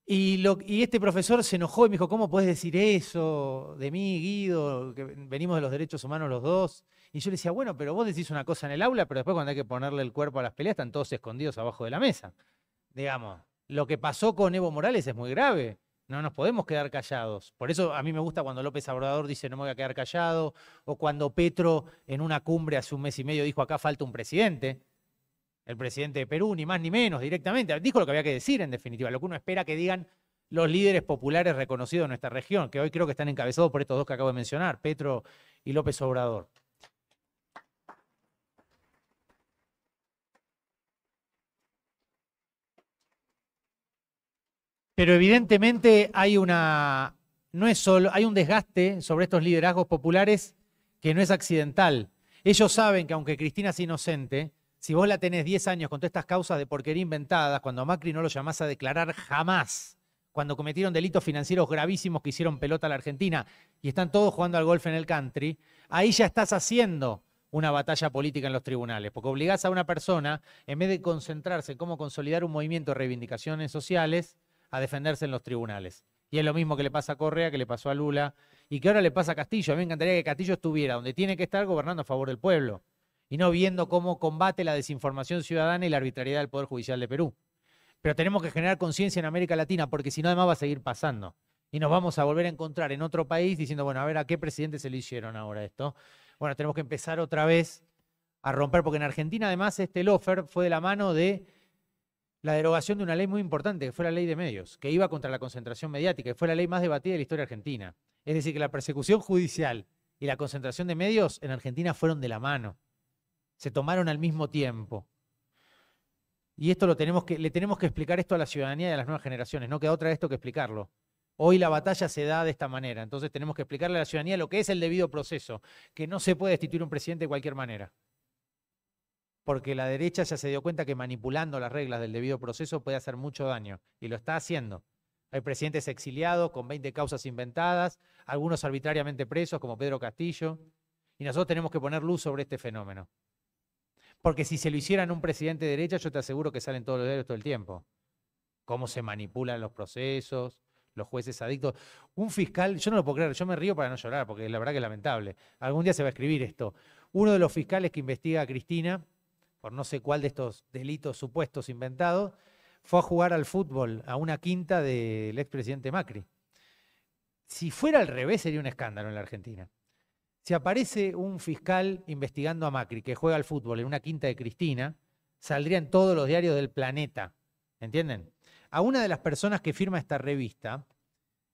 Y, lo, este profesor se enojó y me dijo, ¿cómo puedes decir eso de mí, Guido? Que venimos de los derechos humanos los dos. Y yo le decía, bueno, pero vos decís una cosa en el aula, pero después cuando hay que ponerle el cuerpo a las peleas están todos escondidos abajo de la mesa. Digamos, lo que pasó con Evo Morales es muy grave. No nos podemos quedar callados. Por eso a mí me gusta cuando López Obrador dice no me voy a quedar callado, o cuando Petro en una cumbre hace un mes y medio dijo acá falta un presidente. El presidente de Perú, ni más ni menos, directamente. Dijo lo que había que decir, en definitiva, lo que uno espera que digan los líderes populares reconocidos en nuestra región, que hoy creo que están encabezados por estos dos que acabo de mencionar, Petro y López Obrador. Pero evidentemente hay una. No es solo. Hay un desgaste sobre estos liderazgos populares que no es accidental. Ellos saben que aunque Cristina es inocente, si vos la tenés 10 años con todas estas causas de porquería inventadas, cuando Macri no lo llamás a declarar jamás, cuando cometieron delitos financieros gravísimos que hicieron pelota a la Argentina y están todos jugando al golf en el country, ahí ya estás haciendo una batalla política en los tribunales, porque obligás a una persona, en vez de concentrarse en cómo consolidar un movimiento de reivindicaciones sociales, a defenderse en los tribunales. Y es lo mismo que le pasa a Correa, que le pasó a Lula y que ahora le pasa a Castillo. A mí me encantaría que Castillo estuviera donde tiene que estar gobernando a favor del pueblo y no viendo cómo combate la desinformación ciudadana y la arbitrariedad del Poder Judicial de Perú. Pero tenemos que generar conciencia en América Latina porque si no, además va a seguir pasando. Y nos vamos a volver a encontrar en otro país diciendo, bueno, a ver, ¿a qué presidente se le hicieron ahora esto? Bueno, tenemos que empezar otra vez a romper, porque en Argentina además este lofer fue de la mano de la derogación de una ley muy importante, que fue la ley de medios, que iba contra la concentración mediática, que fue la ley más debatida de la historia argentina. Es decir, que la persecución judicial y la concentración de medios en Argentina fueron de la mano. Se tomaron al mismo tiempo. Y esto lo tenemos que, le tenemos que explicar esto a la ciudadanía y a las nuevas generaciones. No queda otra de esto que explicarlo. Hoy la batalla se da de esta manera. Entonces tenemos que explicarle a la ciudadanía lo que es el debido proceso, que no se puede destituir un presidente de cualquier manera porque la derecha ya se dio cuenta que manipulando las reglas del debido proceso puede hacer mucho daño y lo está haciendo. Hay presidentes exiliados con 20 causas inventadas, algunos arbitrariamente presos como Pedro Castillo, y nosotros tenemos que poner luz sobre este fenómeno. Porque si se lo hicieran a un presidente de derecha, yo te aseguro que salen todos los diarios todo el tiempo. Cómo se manipulan los procesos, los jueces adictos. Un fiscal, yo no lo puedo creer, yo me río para no llorar, porque la verdad que es lamentable. Algún día se va a escribir esto. Uno de los fiscales que investiga a Cristina por no sé cuál de estos delitos supuestos inventados, fue a jugar al fútbol a una quinta del expresidente Macri. Si fuera al revés sería un escándalo en la Argentina. Si aparece un fiscal investigando a Macri que juega al fútbol en una quinta de Cristina, saldría en todos los diarios del planeta. ¿Entienden? A una de las personas que firma esta revista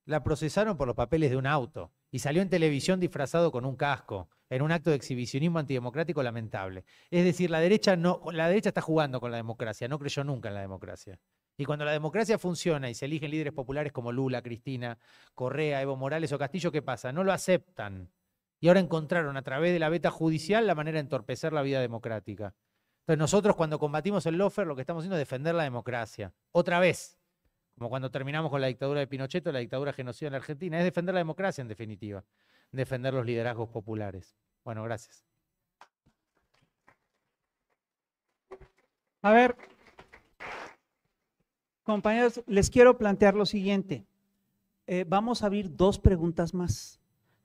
la procesaron por los papeles de un auto y salió en televisión disfrazado con un casco, en un acto de exhibicionismo antidemocrático lamentable. Es decir, la derecha, no, la derecha está jugando con la democracia, no creyó nunca en la democracia. Y cuando la democracia funciona y se eligen líderes populares como Lula, Cristina, Correa, Evo Morales o Castillo, ¿qué pasa? No lo aceptan. Y ahora encontraron a través de la beta judicial la manera de entorpecer la vida democrática. Entonces nosotros cuando combatimos el lofer lo que estamos haciendo es defender la democracia. Otra vez, como cuando terminamos con la dictadura de Pinochet, o la dictadura genocida en Argentina, es defender la democracia en definitiva, defender los liderazgos populares. Bueno, gracias. A ver, compañeros, les quiero plantear lo siguiente. Eh, vamos a abrir dos preguntas más.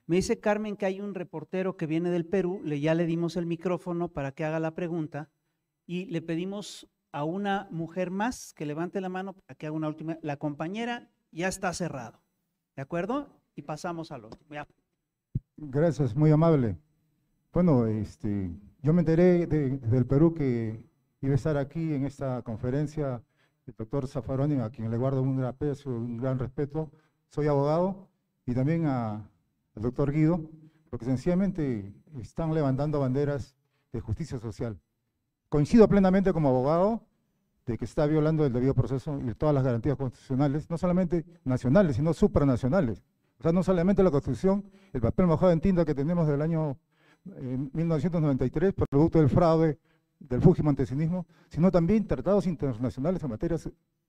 Me dice Carmen que hay un reportero que viene del Perú, ya le dimos el micrófono para que haga la pregunta y le pedimos a una mujer más que levante la mano, aquí hago una última, la compañera ya está cerrado, ¿de acuerdo? Y pasamos al otro. Gracias, muy amable. Bueno, este, yo me enteré del Perú que iba a estar aquí en esta conferencia el doctor Zafaroni, a quien le guardo un gran aprecio, un gran respeto. Soy abogado y también a, al doctor Guido, porque sencillamente están levantando banderas de justicia social coincido plenamente como abogado de que está violando el debido proceso y todas las garantías constitucionales, no solamente nacionales, sino supranacionales. O sea, no solamente la Constitución, el papel mojado en tinta que tenemos del año eh, 1993, producto del fraude, del Fujimontesinismo, sino también tratados internacionales en materia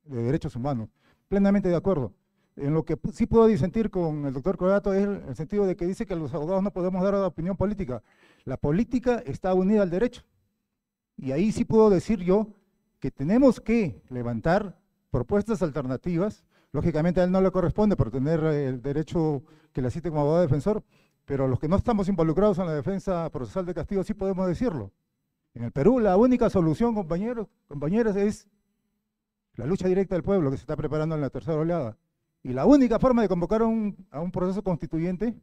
de derechos humanos. Plenamente de acuerdo. En lo que sí puedo disentir con el doctor Corato es el sentido de que dice que los abogados no podemos dar opinión política. La política está unida al derecho. Y ahí sí puedo decir yo que tenemos que levantar propuestas alternativas. Lógicamente a él no le corresponde por tener eh, el derecho que le asiste como abogado defensor, pero los que no estamos involucrados en la defensa procesal de castigo sí podemos decirlo. En el Perú la única solución, compañeros, compañeras, es la lucha directa del pueblo que se está preparando en la tercera oleada. Y la única forma de convocar a un proceso constituyente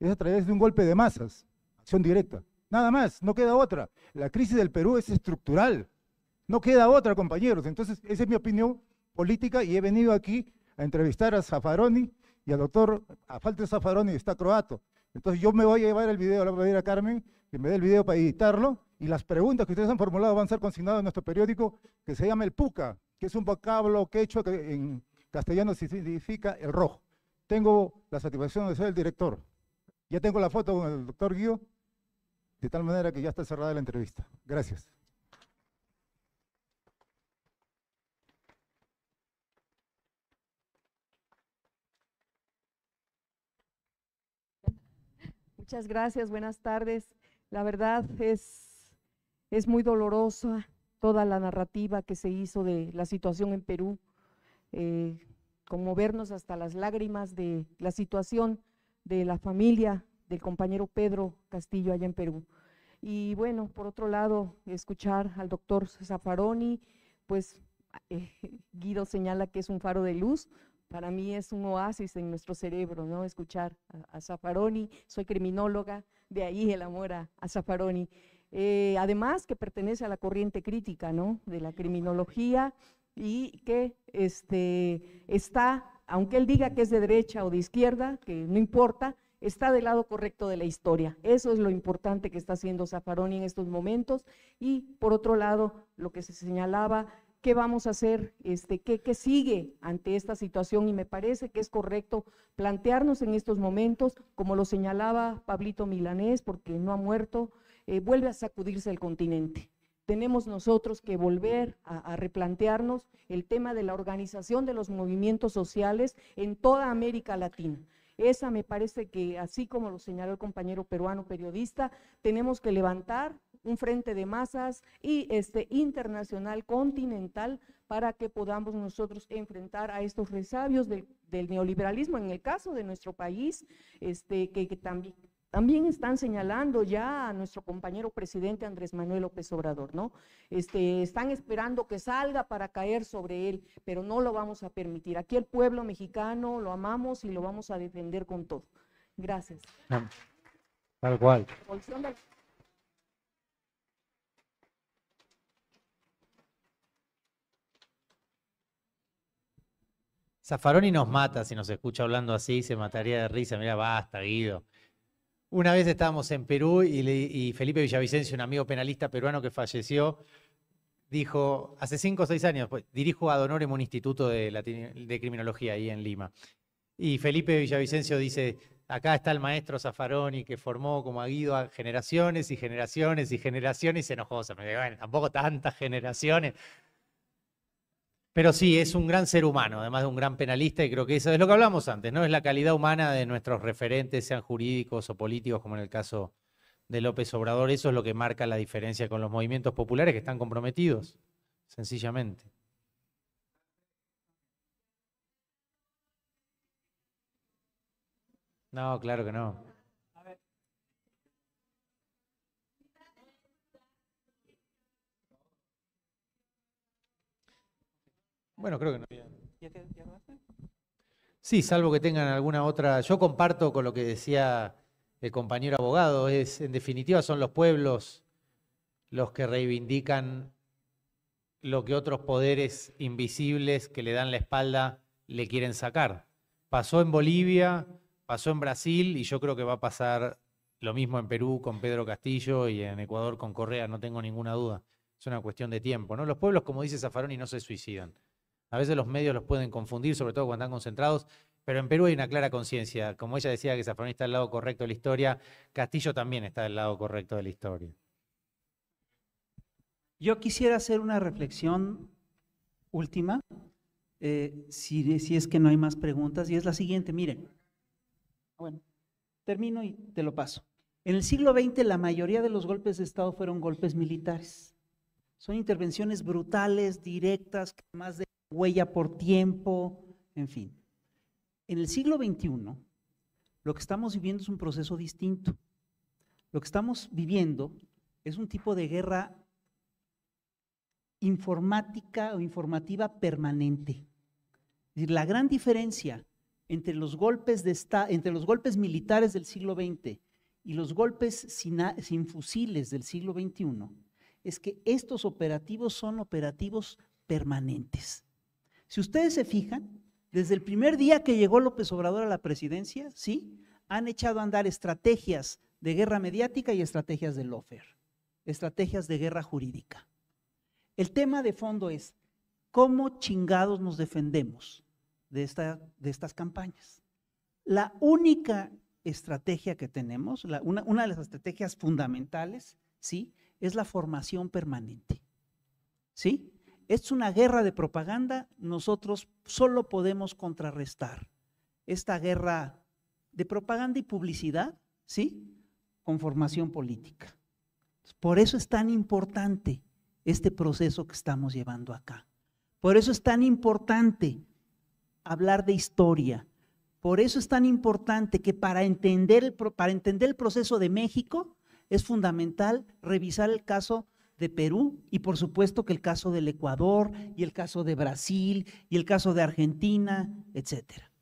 es a través de un golpe de masas, acción directa. Nada más, no queda otra. La crisis del Perú es estructural. No queda otra, compañeros. Entonces, esa es mi opinión política y he venido aquí a entrevistar a Zaffaroni y al doctor, a falta de está croato. Entonces, yo me voy a llevar el video, le voy a pedir a Carmen que me dé el video para editarlo y las preguntas que ustedes han formulado van a ser consignadas en nuestro periódico que se llama El Puca, que es un vocablo quechua que en castellano significa el rojo. Tengo la satisfacción de ser el director. Ya tengo la foto con el doctor Guido. De tal manera que ya está cerrada la entrevista. Gracias. Muchas gracias, buenas tardes. La verdad es, es muy dolorosa toda la narrativa que se hizo de la situación en Perú, con eh, conmovernos hasta las lágrimas de la situación de la familia del compañero Pedro Castillo allá en Perú. Y bueno, por otro lado, escuchar al doctor Zaffaroni, pues eh, Guido señala que es un faro de luz. Para mí es un oasis en nuestro cerebro, ¿no? Escuchar a, zafaroni soy criminóloga, de ahí el amor a, zafaroni eh, además que pertenece a la corriente crítica, ¿no? De la criminología y que este, está, aunque él diga que es de derecha o de izquierda, que no importa, está del lado correcto de la historia. Eso es lo importante que está haciendo Zaffaroni en estos momentos. Y por otro lado, lo que se señalaba, qué vamos a hacer, este, qué, qué sigue ante esta situación. Y me parece que es correcto plantearnos en estos momentos, como lo señalaba Pablito Milanés, porque no ha muerto, eh, vuelve a sacudirse el continente tenemos nosotros que volver a, replantearnos el tema de la organización de los movimientos sociales en toda América Latina. Esa me parece que, así como lo señaló el compañero peruano periodista, tenemos que levantar un frente de masas y este internacional, continental, para que podamos nosotros enfrentar a estos resabios del, neoliberalismo, en el caso de nuestro país, este, que también también están señalando ya a nuestro compañero presidente Andrés Manuel López Obrador, ¿no? Este, están esperando que salga para caer sobre él, pero no lo vamos a permitir. Aquí el pueblo mexicano lo amamos y lo vamos a defender con todo. Gracias. Ah, tal cual. Zafaroni nos mata si nos escucha hablando así, se mataría de risa. Mira, basta, Guido. Una vez estábamos en Perú y, Felipe Villavicencio, un amigo penalista peruano que falleció, dijo, hace cinco o seis años, pues, dirijo a Donorem un instituto de, criminología ahí en Lima. Y Felipe Villavicencio dice, acá está el maestro Zaffaroni que formó como aguido a generaciones y generaciones y generaciones y se enojó. se me dijo, bueno, tampoco tantas generaciones, pero sí, es un gran ser humano, además de un gran penalista, y creo que eso es lo que hablamos antes, ¿no? Es la calidad humana de nuestros referentes, sean jurídicos o políticos, como en el caso de López Obrador. Eso es lo que marca la diferencia con los movimientos populares que están comprometidos, sencillamente. No, claro que no. Bueno, creo que no este, sí, salvo que tengan alguna otra. Yo comparto con lo que decía el compañero abogado, es en definitiva son los pueblos los que reivindican lo que otros poderes invisibles que le dan la espalda le quieren sacar. Pasó en Bolivia, pasó en Brasil y yo creo que va a pasar lo mismo en Perú con Pedro Castillo y en Ecuador con Correa, no tengo ninguna duda. Es una cuestión de tiempo, ¿no? Los pueblos, como dice Zafaroni, no se suicidan. A veces los medios los pueden confundir, sobre todo cuando están concentrados, pero en Perú hay una clara conciencia. Como ella decía que Zafrón está del lado correcto de la historia, Castillo también está del lado correcto de la historia. Yo quisiera hacer una reflexión última, eh, si, si, es que no hay más preguntas, y es la siguiente, miren. Bueno, termino y te lo paso. En el siglo XX la mayoría de los golpes de Estado fueron golpes militares. Son intervenciones brutales, directas, que más de huella por tiempo, en fin. En el siglo XXI, lo que estamos viviendo es un proceso distinto. Lo que estamos viviendo es un tipo de guerra informática o informativa permanente. la gran diferencia entre los golpes, de entre los golpes militares del siglo XX y los golpes sin fusiles del siglo XXI es que estos operativos son operativos permanentes. Si ustedes se fijan, desde el primer día que llegó López Obrador a la presidencia, ¿sí? Han echado a andar estrategias de guerra mediática y estrategias de lofer, estrategias de guerra jurídica. El tema de fondo es, ¿cómo chingados nos defendemos de, esta, de estas campañas? La única estrategia que tenemos, una, una de las estrategias fundamentales, ¿sí? Es la formación permanente, ¿sí? es una guerra de propaganda, nosotros solo podemos contrarrestar esta guerra de propaganda y publicidad, ¿sí? Con formación política. Por eso es tan importante este proceso que estamos llevando acá. Por eso es tan importante hablar de historia. Por eso es tan importante que para entender el, para entender el proceso de México es fundamental revisar el caso de Perú y por supuesto que el caso del Ecuador y el caso de Brasil y el caso de Argentina, etcétera.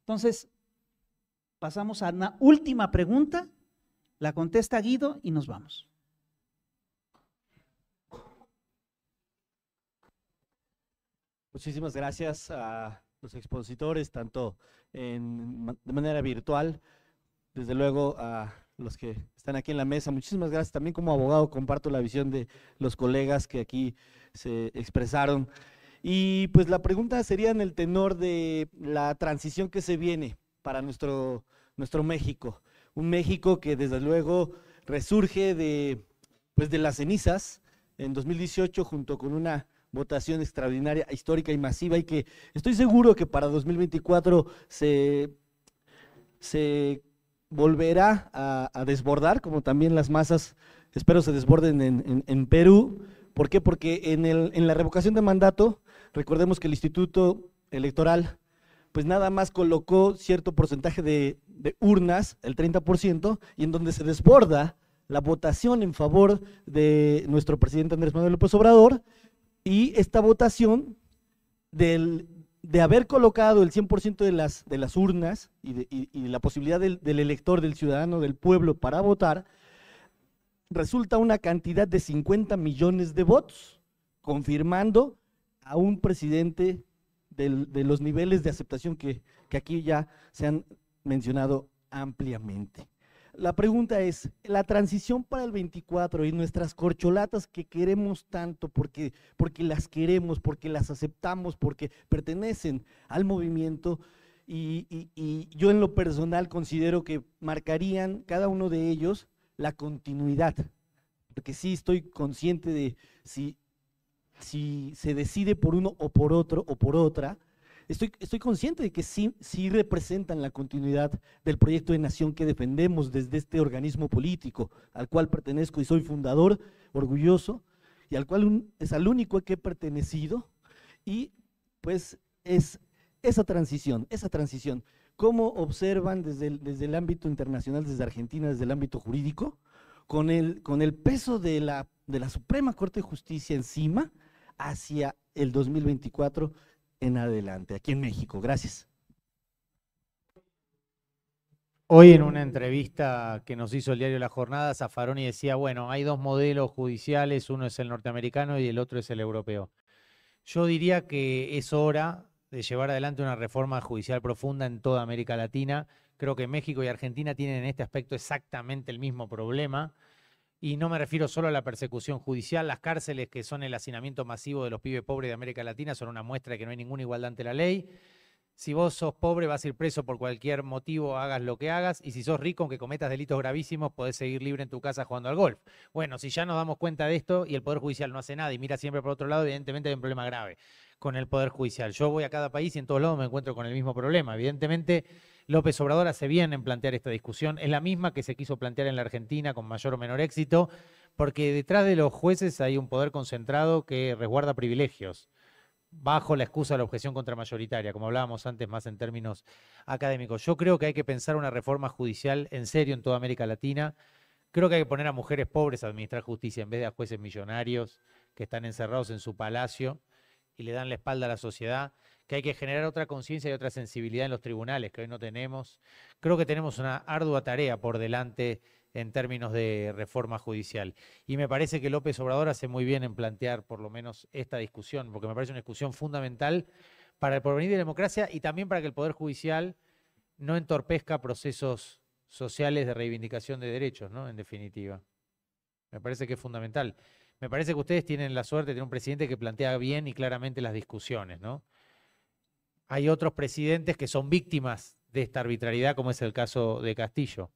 Entonces, pasamos a una última pregunta, la contesta Guido y nos vamos. Muchísimas gracias a los expositores, tanto de manera virtual, desde luego a los que están aquí en la mesa. Muchísimas gracias. También como abogado comparto la visión de los colegas que aquí se expresaron. Y pues la pregunta sería en el tenor de la transición que se viene para nuestro, nuestro México. Un México que desde luego resurge de, pues de las cenizas en 2018 junto con una votación extraordinaria, histórica y masiva y que estoy seguro que para 2024 se, se volverá a, desbordar, como también las masas, espero se desborden en, Perú. ¿Por qué? Porque en, el, en la revocación de mandato, recordemos que el Instituto Electoral, pues nada más colocó cierto porcentaje de, de urnas, el 30%, y en donde se desborda la votación en favor de nuestro presidente Andrés Manuel López Obrador, y esta votación del, de haber colocado el 100% de las, de las urnas y, la posibilidad del, elector, del ciudadano, del pueblo para votar, resulta una cantidad de 50 millones de votos, confirmando a un presidente de los niveles de aceptación que, que aquí ya se han mencionado ampliamente. La pregunta es, la transición para el 24 y nuestras corcholatas que queremos tanto porque, porque las queremos, porque las aceptamos, porque pertenecen al movimiento, y, yo en lo personal considero que marcarían cada uno de ellos la continuidad, porque sí estoy consciente de si se decide por uno o por otro o por otra, estoy, consciente de que sí, representan la continuidad del proyecto de nación que defendemos desde este organismo político al cual pertenezco y soy fundador, orgulloso, y al cual es al único que he pertenecido. Y pues es esa transición, esa transición. ¿Cómo observan desde el, desde el ámbito internacional, desde Argentina, desde el ámbito jurídico, con el, con el peso de la, de la Suprema Corte de Justicia encima hacia el 2024? en adelante, aquí en México. Gracias. Hoy en una entrevista que nos hizo el diario La Jornada, Zaffaroni decía, bueno, hay dos modelos judiciales, uno es el norteamericano y el otro es el europeo. Yo diría que es hora de llevar adelante una reforma judicial profunda en toda América Latina. Creo que México y Argentina tienen en este aspecto exactamente el mismo problema. Y no me refiero solo a la persecución judicial, las cárceles que son el hacinamiento masivo de los pibes pobres de América Latina son una muestra de que no hay ninguna igualdad ante la ley. Si vos sos pobre vas a ir preso por cualquier motivo, hagas lo que hagas, y si sos rico, aunque cometas delitos gravísimos, podés seguir libre en tu casa jugando al golf. Bueno, si ya nos damos cuenta de esto y el Poder Judicial no hace nada y mira siempre por otro lado, evidentemente hay un problema grave con el Poder Judicial. Yo voy a cada país y en todos lados me encuentro con el mismo problema. Evidentemente, López Obrador hace bien en plantear esta discusión. Es la misma que se quiso plantear en la Argentina con mayor o menor éxito, porque detrás de los jueces hay un poder concentrado que resguarda privilegios bajo la excusa de la objeción contramayoritaria, como hablábamos antes más en términos académicos. Yo creo que hay que pensar una reforma judicial en serio en toda América Latina. Creo que hay que poner a mujeres pobres a administrar justicia en vez de a jueces millonarios que están encerrados en su palacio y le dan la espalda a la sociedad, que hay que generar otra conciencia y otra sensibilidad en los tribunales, que hoy no tenemos. Creo que tenemos una ardua tarea por delante en términos de reforma judicial. Y me parece que López Obrador hace muy bien en plantear por lo menos esta discusión, porque me parece una discusión fundamental para el porvenir de la democracia y también para que el Poder Judicial no entorpezca procesos sociales de reivindicación de derechos, ¿no? En definitiva. Me parece que es fundamental. Me parece que ustedes tienen la suerte de tener un presidente que plantea bien y claramente las discusiones, ¿no? Hay otros presidentes que son víctimas de esta arbitrariedad, como es el caso de Castillo.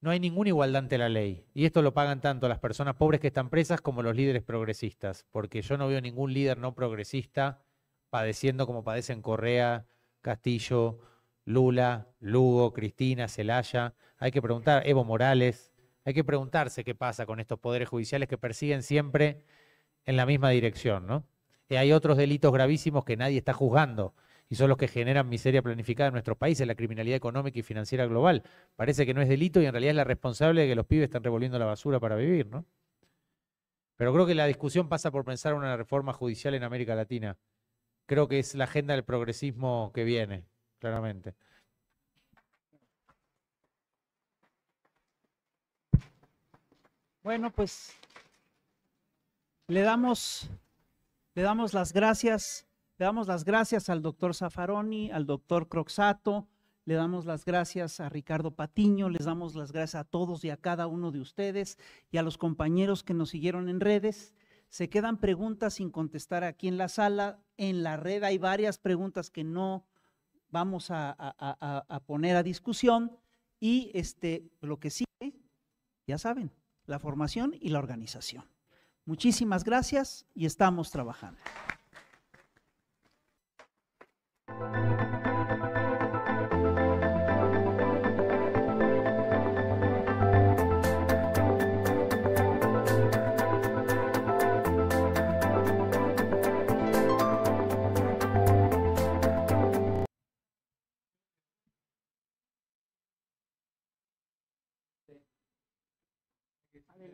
No hay ninguna igualdad ante la ley. Y esto lo pagan tanto las personas pobres que están presas como los líderes progresistas. Porque yo no veo ningún líder no progresista padeciendo como padecen Correa, Castillo, Lula, Lugo, Cristina, Celaya. Hay que preguntar, Evo Morales, hay que preguntarse qué pasa con estos poderes judiciales que persiguen siempre en la misma dirección, ¿no? Eh, hay otros delitos gravísimos que nadie está juzgando y son los que generan miseria planificada en nuestro país, países, la criminalidad económica y financiera global. Parece que no es delito y en realidad es la responsable de que los pibes están revolviendo la basura para vivir, ¿no? Pero creo que la discusión pasa por pensar una reforma judicial en América Latina. Creo que es la agenda del progresismo que viene, claramente. Bueno, pues le damos, le damos las gracias, le damos las gracias al doctor Zaffaroni, al doctor Croxato, le damos las gracias a Ricardo Patiño, les damos las gracias a todos y a cada uno de ustedes y a los compañeros que nos siguieron en redes. Se quedan preguntas sin contestar aquí en la sala. En la red hay varias preguntas que no vamos a, poner a discusión. Y este, lo que sigue, ya saben, la formación y la organización. Muchísimas gracias y estamos trabajando.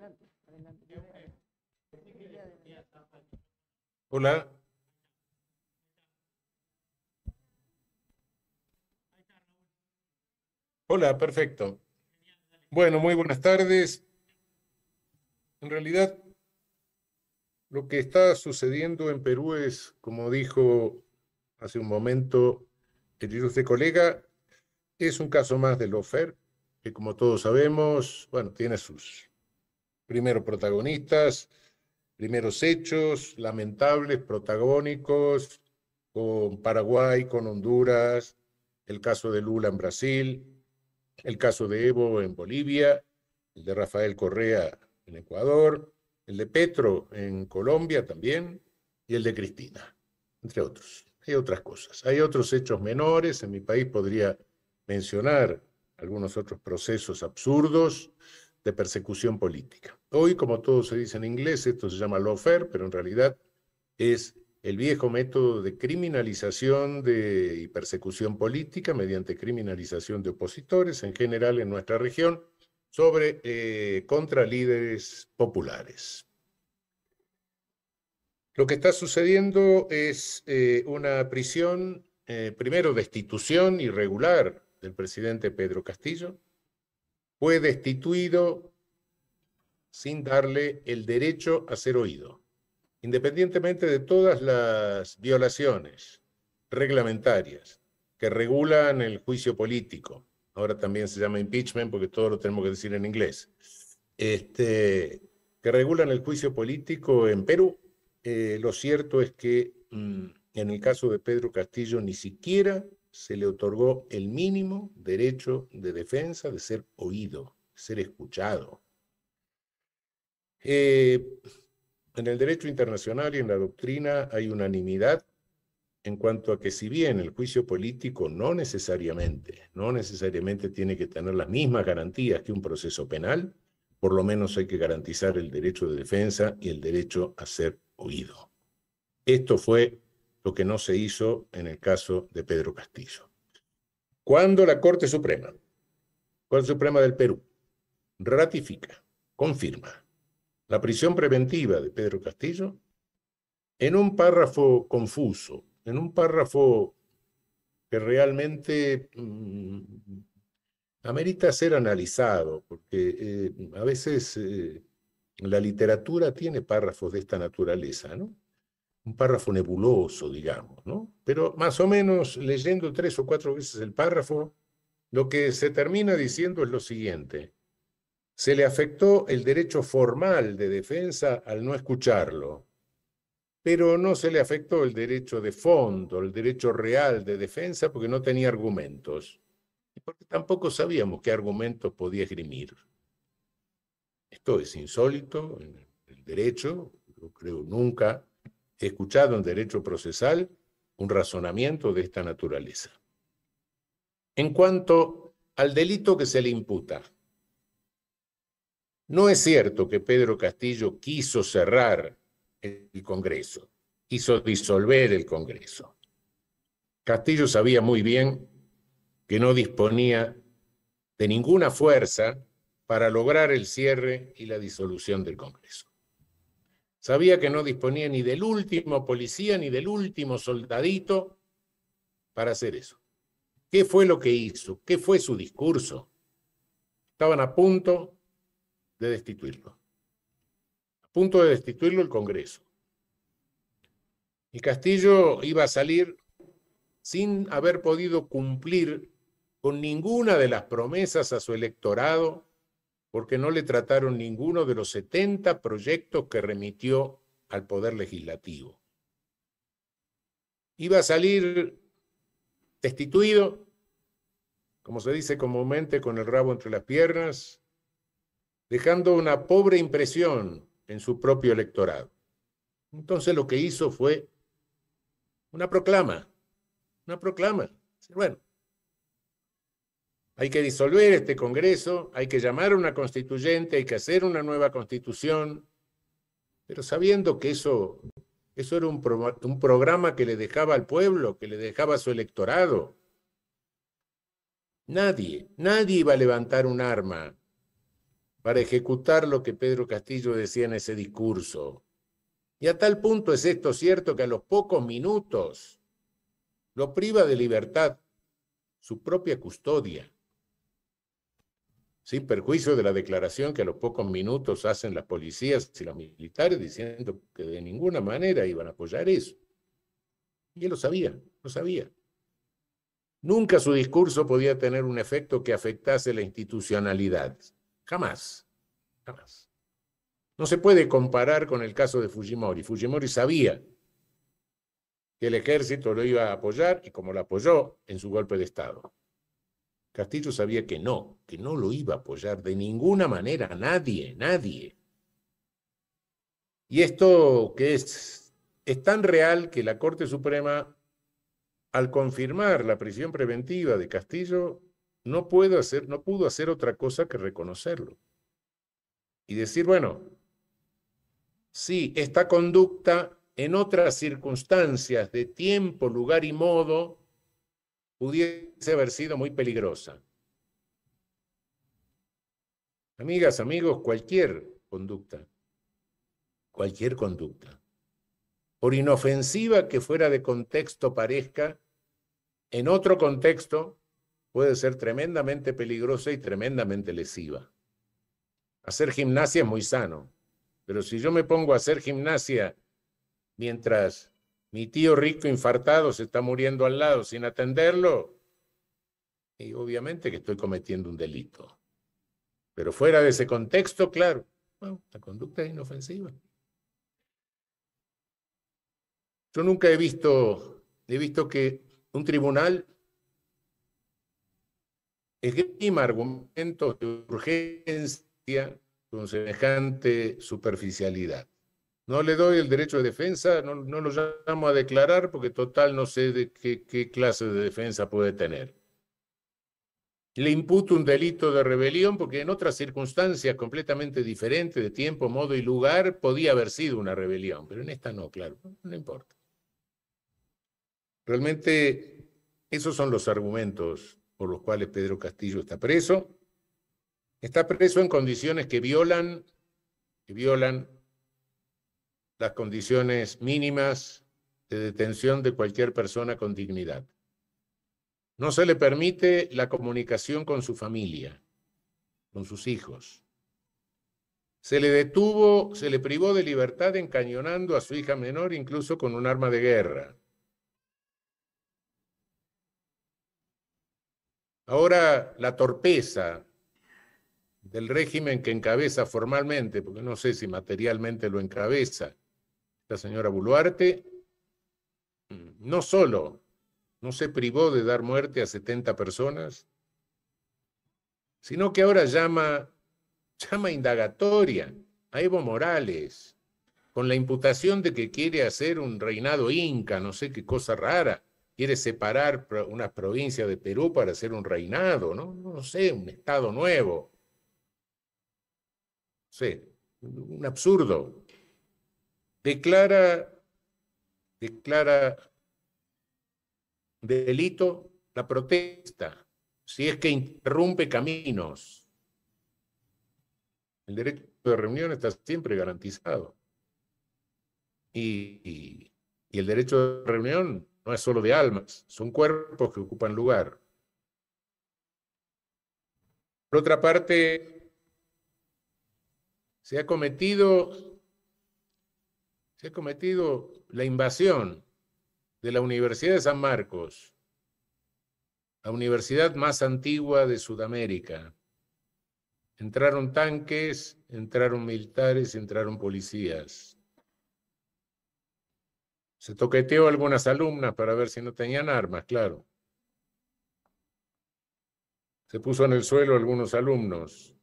Eh, Hola. Hola, perfecto. Bueno, muy buenas tardes. En realidad, lo que está sucediendo en Perú es, como dijo hace un momento el ilustre colega, es un caso más de Lofer, que como todos sabemos, bueno, tiene sus Primeros protagonistas, primeros hechos lamentables, protagónicos, con Paraguay, con Honduras, el caso de Lula en Brasil, el caso de Evo en Bolivia, el de Rafael Correa en Ecuador, el de Petro en Colombia también, y el de Cristina, entre otros. Hay otras cosas. Hay otros hechos menores. En mi país podría mencionar algunos otros procesos absurdos de persecución política. Hoy, como todo se dice en inglés, esto se llama lawfare, pero en realidad es el viejo método de criminalización de, y persecución política mediante criminalización de opositores, en general en nuestra región, sobre eh, contra líderes populares. Lo que está sucediendo es eh, una prisión, eh, primero destitución irregular del presidente Pedro Castillo, fue destituido sin darle el derecho a ser oído, independientemente de todas las violaciones reglamentarias que regulan el juicio político. Ahora también se llama impeachment porque todo lo tenemos que decir en inglés. Este, que regulan el juicio político en Perú. Eh, lo cierto es que mm, en el caso de Pedro Castillo ni siquiera se le otorgó el mínimo derecho de defensa de ser oído, ser escuchado. Eh, en el derecho internacional y en la doctrina hay unanimidad en cuanto a que si bien el juicio político no necesariamente, no necesariamente tiene que tener las mismas garantías que un proceso penal, por lo menos hay que garantizar el derecho de defensa y el derecho a ser oído. Esto fue lo que no se hizo en el caso de Pedro Castillo. Cuando la Corte Suprema, Corte Suprema del Perú, ratifica, confirma la prisión preventiva de Pedro Castillo, en un párrafo confuso, en un párrafo que realmente mm, amerita ser analizado, porque eh, a veces eh, la literatura tiene párrafos de esta naturaleza, ¿no? un párrafo nebuloso, digamos, ¿no? Pero más o menos leyendo tres o cuatro veces el párrafo, lo que se termina diciendo es lo siguiente. Se le afectó el derecho formal de defensa al no escucharlo, pero no se le afectó el derecho de fondo, el derecho real de defensa, porque no tenía argumentos, y porque tampoco sabíamos qué argumentos podía esgrimir. Esto es insólito en el derecho, yo creo nunca escuchado en derecho procesal un razonamiento de esta naturaleza. En cuanto al delito que se le imputa, no es cierto que Pedro Castillo quiso cerrar el Congreso, quiso disolver el Congreso. Castillo sabía muy bien que no disponía de ninguna fuerza para lograr el cierre y la disolución del Congreso. Sabía que no disponía ni del último policía ni del último soldadito para hacer eso. ¿Qué fue lo que hizo? ¿Qué fue su discurso? Estaban a punto de destituirlo. A punto de destituirlo el Congreso. Y Castillo iba a salir sin haber podido cumplir con ninguna de las promesas a su electorado porque no le trataron ninguno de los 70 proyectos que remitió al Poder Legislativo. Iba a salir destituido, como se dice comúnmente, con el rabo entre las piernas, dejando una pobre impresión en su propio electorado. Entonces lo que hizo fue una proclama, una proclama. Bueno, hay que disolver este Congreso, hay que llamar a una constituyente, hay que hacer una nueva constitución, pero sabiendo que eso, eso era un, un programa que le dejaba al pueblo, que le dejaba a su electorado. Nadie, nadie iba a levantar un arma para ejecutar lo que Pedro Castillo decía en ese discurso. Y a tal punto es esto cierto que a los pocos minutos lo priva de libertad su propia custodia. Sin perjuicio de la declaración que a los pocos minutos hacen las policías y los militares diciendo que de ninguna manera iban a apoyar eso. Y él lo sabía, lo sabía. Nunca su discurso podía tener un efecto que afectase la institucionalidad. Jamás, jamás. No se puede comparar con el caso de Fujimori. Fujimori sabía que el ejército lo iba a apoyar y como lo apoyó en su golpe de Estado. Castillo sabía que no, que no lo iba a apoyar de ninguna manera, nadie, nadie. Y esto que es, tan real que la Corte Suprema, al confirmar la prisión preventiva de Castillo, no, hacer, no pudo hacer otra cosa que reconocerlo. Y decir, bueno, sí, esta conducta en otras circunstancias de tiempo, lugar y modo pudiese haber sido muy peligrosa. Amigas, amigos, cualquier conducta, cualquier conducta, por inofensiva que fuera de contexto parezca, en otro contexto puede ser tremendamente peligrosa y tremendamente lesiva. Hacer gimnasia es muy sano, pero si yo me pongo a hacer gimnasia mientras mi tío rico infartado se está muriendo al lado sin atenderlo. Y obviamente que estoy cometiendo un delito. Pero fuera de ese contexto, claro, la conducta es inofensiva. Yo nunca he visto, he visto que un tribunal esgrima argumentos de urgencia con semejante superficialidad. No le doy el derecho de defensa, no, lo llamo a declarar porque total no sé de qué, qué clase de defensa puede tener. Le imputo un delito de rebelión porque en otras circunstancias completamente diferentes de tiempo, modo y lugar podía haber sido una rebelión, pero en esta no, claro, no importa. Realmente esos son los argumentos por los cuales Pedro Castillo está preso. Está preso en condiciones que violan, que violan las condiciones mínimas de detención de cualquier persona con dignidad. No se le permite la comunicación con su familia, con sus hijos. Se le detuvo, se le privó de libertad encañonando a su hija menor incluso con un arma de guerra. Ahora la torpeza del régimen que encabeza formalmente, porque no sé si materialmente lo encabeza, la señora Buluarte no solo no se privó de dar muerte a 70 personas, sino que ahora llama, llama indagatoria a Evo Morales con la imputación de que quiere hacer un reinado inca, no sé qué cosa rara, quiere separar una provincia de Perú para hacer un reinado, ¿no? No sé, un estado nuevo. No sé, un absurdo declara, declara de delito la protesta, si es que interrumpe caminos. El derecho de reunión está siempre garantizado. Y, y el derecho de reunión no es solo de almas, son cuerpos que ocupan lugar. Por otra parte, se ha cometido He cometido la invasión de la Universidad de San Marcos, la universidad más antigua de Sudamérica. Entraron tanques, entraron militares, entraron policías. Se toqueteó a algunas alumnas para ver si no tenían armas, claro. Se puso en el suelo algunos alumnos.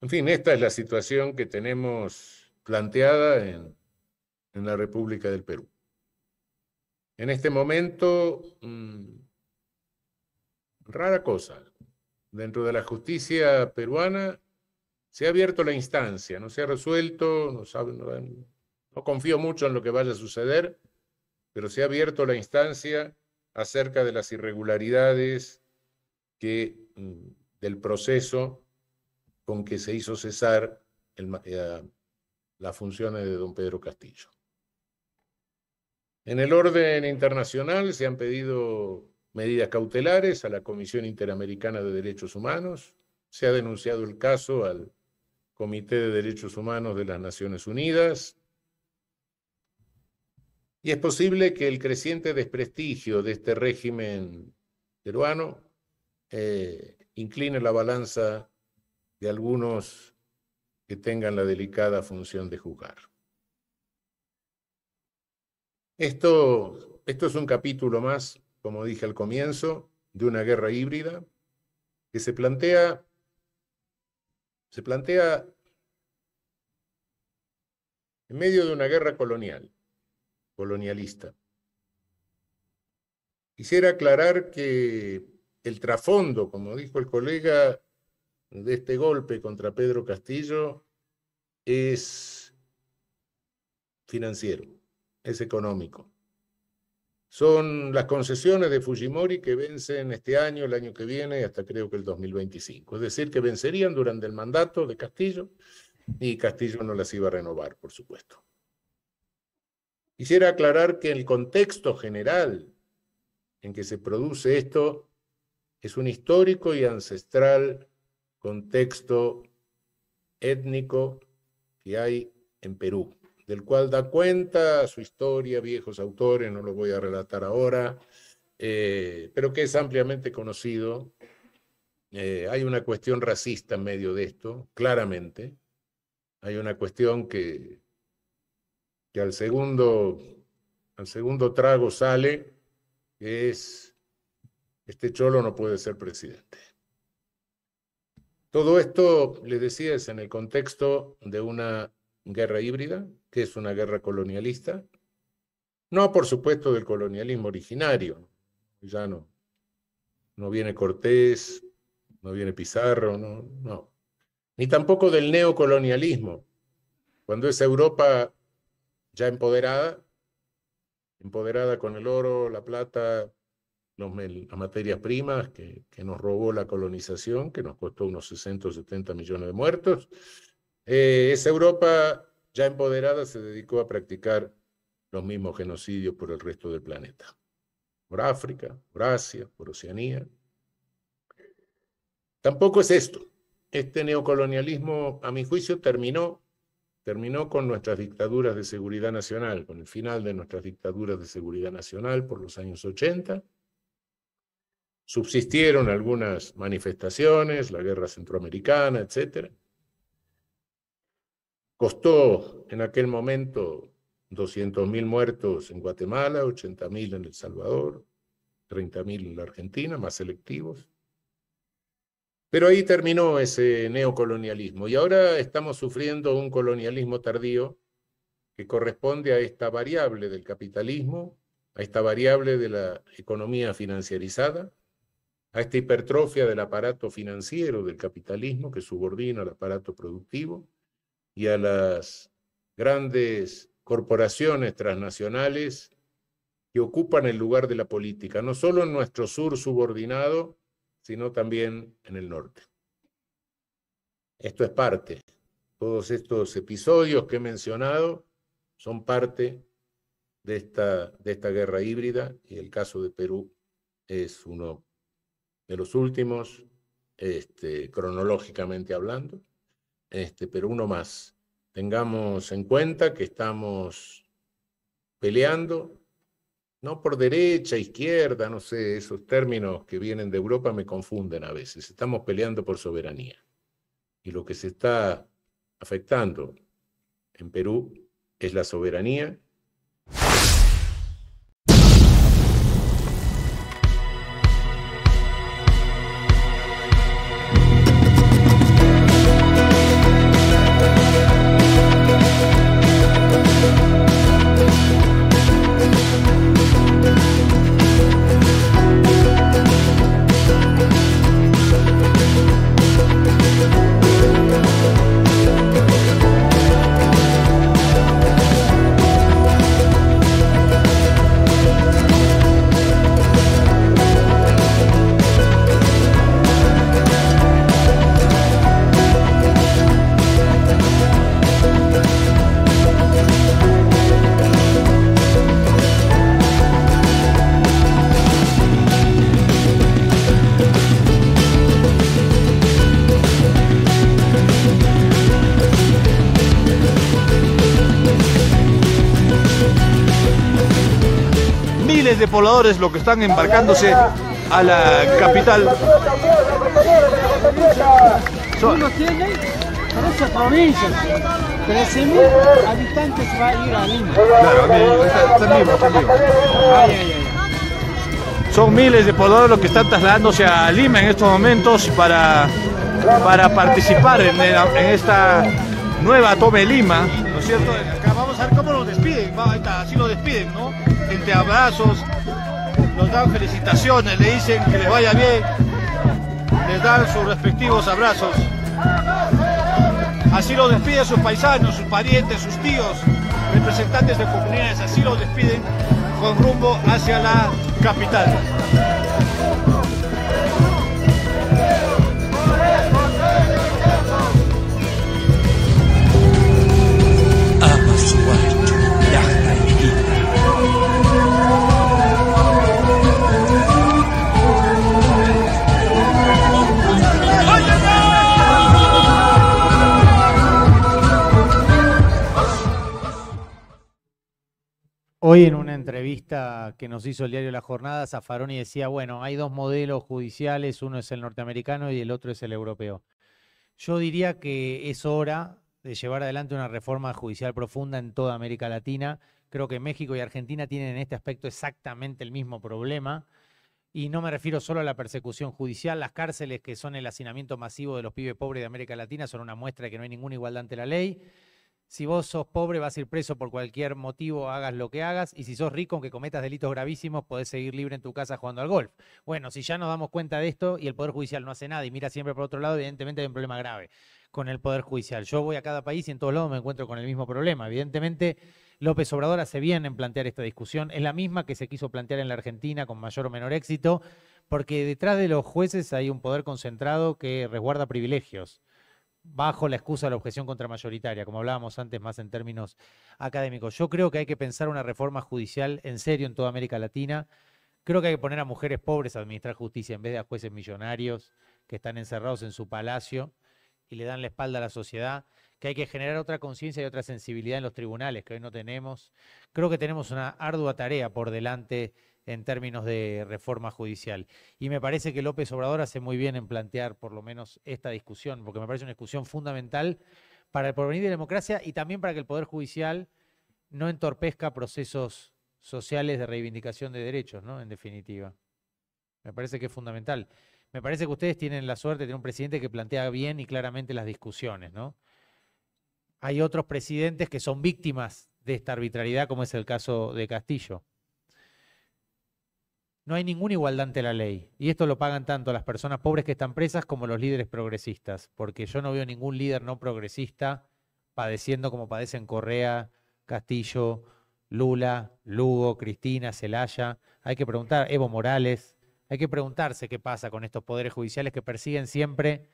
En fin, esta es la situación que tenemos planteada en, la República del Perú. En este momento, mm, rara cosa, dentro de la justicia peruana se ha abierto la instancia, no se ha resuelto, no, confío mucho en lo que vaya a suceder, pero se ha abierto la instancia acerca de las irregularidades que, mm, del proceso con que se hizo cesar eh, las funciones de don Pedro Castillo. En el orden internacional se han pedido medidas cautelares a la Comisión Interamericana de Derechos Humanos, se ha denunciado el caso al Comité de Derechos Humanos de las Naciones Unidas, y es posible que el creciente desprestigio de este régimen peruano eh, incline la balanza de algunos que tengan la delicada función de juzgar. Esto, esto es un capítulo más, como dije al comienzo, de una guerra híbrida que se plantea, se plantea en medio de una guerra colonial, colonialista. Quisiera aclarar que el trasfondo, como dijo el colega, de este golpe contra Pedro Castillo es financiero, es económico. Son las concesiones de Fujimori que vencen este año, el año que viene, hasta creo que el 2025. Es decir, que vencerían durante el mandato de Castillo y Castillo no las iba a renovar, por supuesto. Quisiera aclarar que el contexto general en que se produce esto es un histórico y ancestral contexto étnico que hay en Perú, del cual da cuenta su historia, viejos autores, no lo voy a relatar ahora, eh, pero que es ampliamente conocido. Eh, hay una cuestión racista en medio de esto, claramente. Hay una cuestión que, que al, segundo, al segundo trago sale, que es, este cholo no puede ser presidente. Todo esto, le decía, es en el contexto de una guerra híbrida, que es una guerra colonialista. No, por supuesto, del colonialismo originario. Ya no. No viene Cortés, no viene Pizarro, no, no. Ni tampoco del neocolonialismo. Cuando es Europa ya empoderada, empoderada con el oro, la plata, las materias primas que, nos robó la colonización, que nos costó unos 60 o 70 millones de muertos. Eh, esa Europa ya empoderada se dedicó a practicar los mismos genocidios por el resto del planeta, por África, por Asia, por Oceanía. Tampoco es esto. Este neocolonialismo, a mi juicio, terminó, terminó con nuestras dictaduras de seguridad nacional, con el final de nuestras dictaduras de seguridad nacional por los años 80 Subsistieron algunas manifestaciones, la guerra centroamericana, etc. Costó en aquel momento 200.000 muertos en Guatemala, 80.000 en El Salvador, 30.000 en la Argentina, más selectivos. Pero ahí terminó ese neocolonialismo y ahora estamos sufriendo un colonialismo tardío que corresponde a esta variable del capitalismo, a esta variable de la economía financiarizada, a esta hipertrofia del aparato financiero, del capitalismo que subordina al aparato productivo y a las grandes corporaciones transnacionales que ocupan el lugar de la política, no solo en nuestro sur subordinado, sino también en el norte. Esto es parte. Todos estos episodios que he mencionado son parte de esta, de esta guerra híbrida y el caso de Perú es uno de los últimos, este, cronológicamente hablando, este, pero uno más. Tengamos en cuenta que estamos peleando, no por derecha, izquierda, no sé, esos términos que vienen de Europa me confunden a veces. Estamos peleando por soberanía. Y lo que se está afectando en Perú es la soberanía miles de pobladores los que están embarcándose a la capital. Unos tienen 13 provincias, 13.000 habitantes va a ir a Lima. Claro, está, está Lima, está Lima. Son miles de pobladores los que están trasladándose a Lima en estos momentos para, para participar en, en esta nueva Tome Lima, ¿no es cierto? Acá vamos a ver cómo lo despiden, Va, ahí está, así lo despiden, ¿no? Gente abrazos, nos dan felicitaciones, le dicen que les vaya bien, les dan sus respectivos abrazos. Así lo despiden sus paisanos, sus parientes, sus tíos, representantes de comunidades, así lo despiden con rumbo hacia la capital. Hoy en una entrevista que nos hizo el diario La Jornada, Zafaroni decía, bueno, hay dos modelos judiciales, uno es el norteamericano y el otro es el europeo. Yo diría que es hora de llevar adelante una reforma judicial profunda en toda América Latina. Creo que México y Argentina tienen en este aspecto exactamente el mismo problema. Y no me refiero solo a la persecución judicial. Las cárceles que son el hacinamiento masivo de los pibes pobres de América Latina son una muestra de que no hay ninguna igualdad ante la ley si vos sos pobre vas a ir preso por cualquier motivo, hagas lo que hagas, y si sos rico, aunque cometas delitos gravísimos, podés seguir libre en tu casa jugando al golf. Bueno, si ya nos damos cuenta de esto y el Poder Judicial no hace nada y mira siempre por otro lado, evidentemente hay un problema grave con el Poder Judicial. Yo voy a cada país y en todos lados me encuentro con el mismo problema. Evidentemente, López Obrador hace bien en plantear esta discusión. Es la misma que se quiso plantear en la Argentina con mayor o menor éxito, porque detrás de los jueces hay un poder concentrado que resguarda privilegios bajo la excusa de la objeción contramayoritaria, como hablábamos antes más en términos académicos. Yo creo que hay que pensar una reforma judicial en serio en toda América Latina. Creo que hay que poner a mujeres pobres a administrar justicia en vez de a jueces millonarios que están encerrados en su palacio y le dan la espalda a la sociedad, que hay que generar otra conciencia y otra sensibilidad en los tribunales que hoy no tenemos. Creo que tenemos una ardua tarea por delante en términos de reforma judicial. Y me parece que López Obrador hace muy bien en plantear por lo menos esta discusión, porque me parece una discusión fundamental para el porvenir de la democracia y también para que el Poder Judicial no entorpezca procesos sociales de reivindicación de derechos, ¿no? En definitiva. Me parece que es fundamental. Me parece que ustedes tienen la suerte de tener un presidente que plantea bien y claramente las discusiones, ¿no? Hay otros presidentes que son víctimas de esta arbitrariedad, como es el caso de Castillo. No hay ninguna igualdad ante la ley. Y esto lo pagan tanto las personas pobres que están presas como los líderes progresistas, porque yo no veo ningún líder no progresista padeciendo como padecen Correa, Castillo, Lula, Lugo, Cristina, Celaya. Hay que preguntar, Evo Morales, hay que preguntarse qué pasa con estos poderes judiciales que persiguen siempre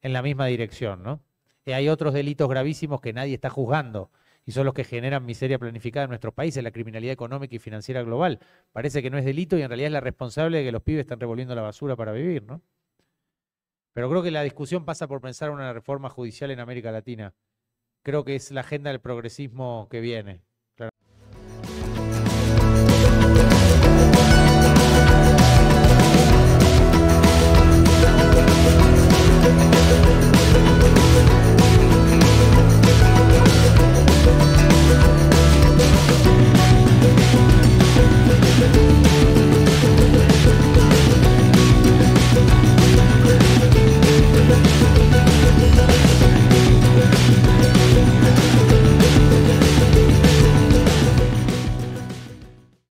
en la misma dirección, ¿no? Y hay otros delitos gravísimos que nadie está juzgando y son los que generan miseria planificada en nuestros países, la criminalidad económica y financiera global. Parece que no es delito y en realidad es la responsable de que los pibes están revolviendo la basura para vivir, ¿no? Pero creo que la discusión pasa por pensar una reforma judicial en América Latina. Creo que es la agenda del progresismo que viene.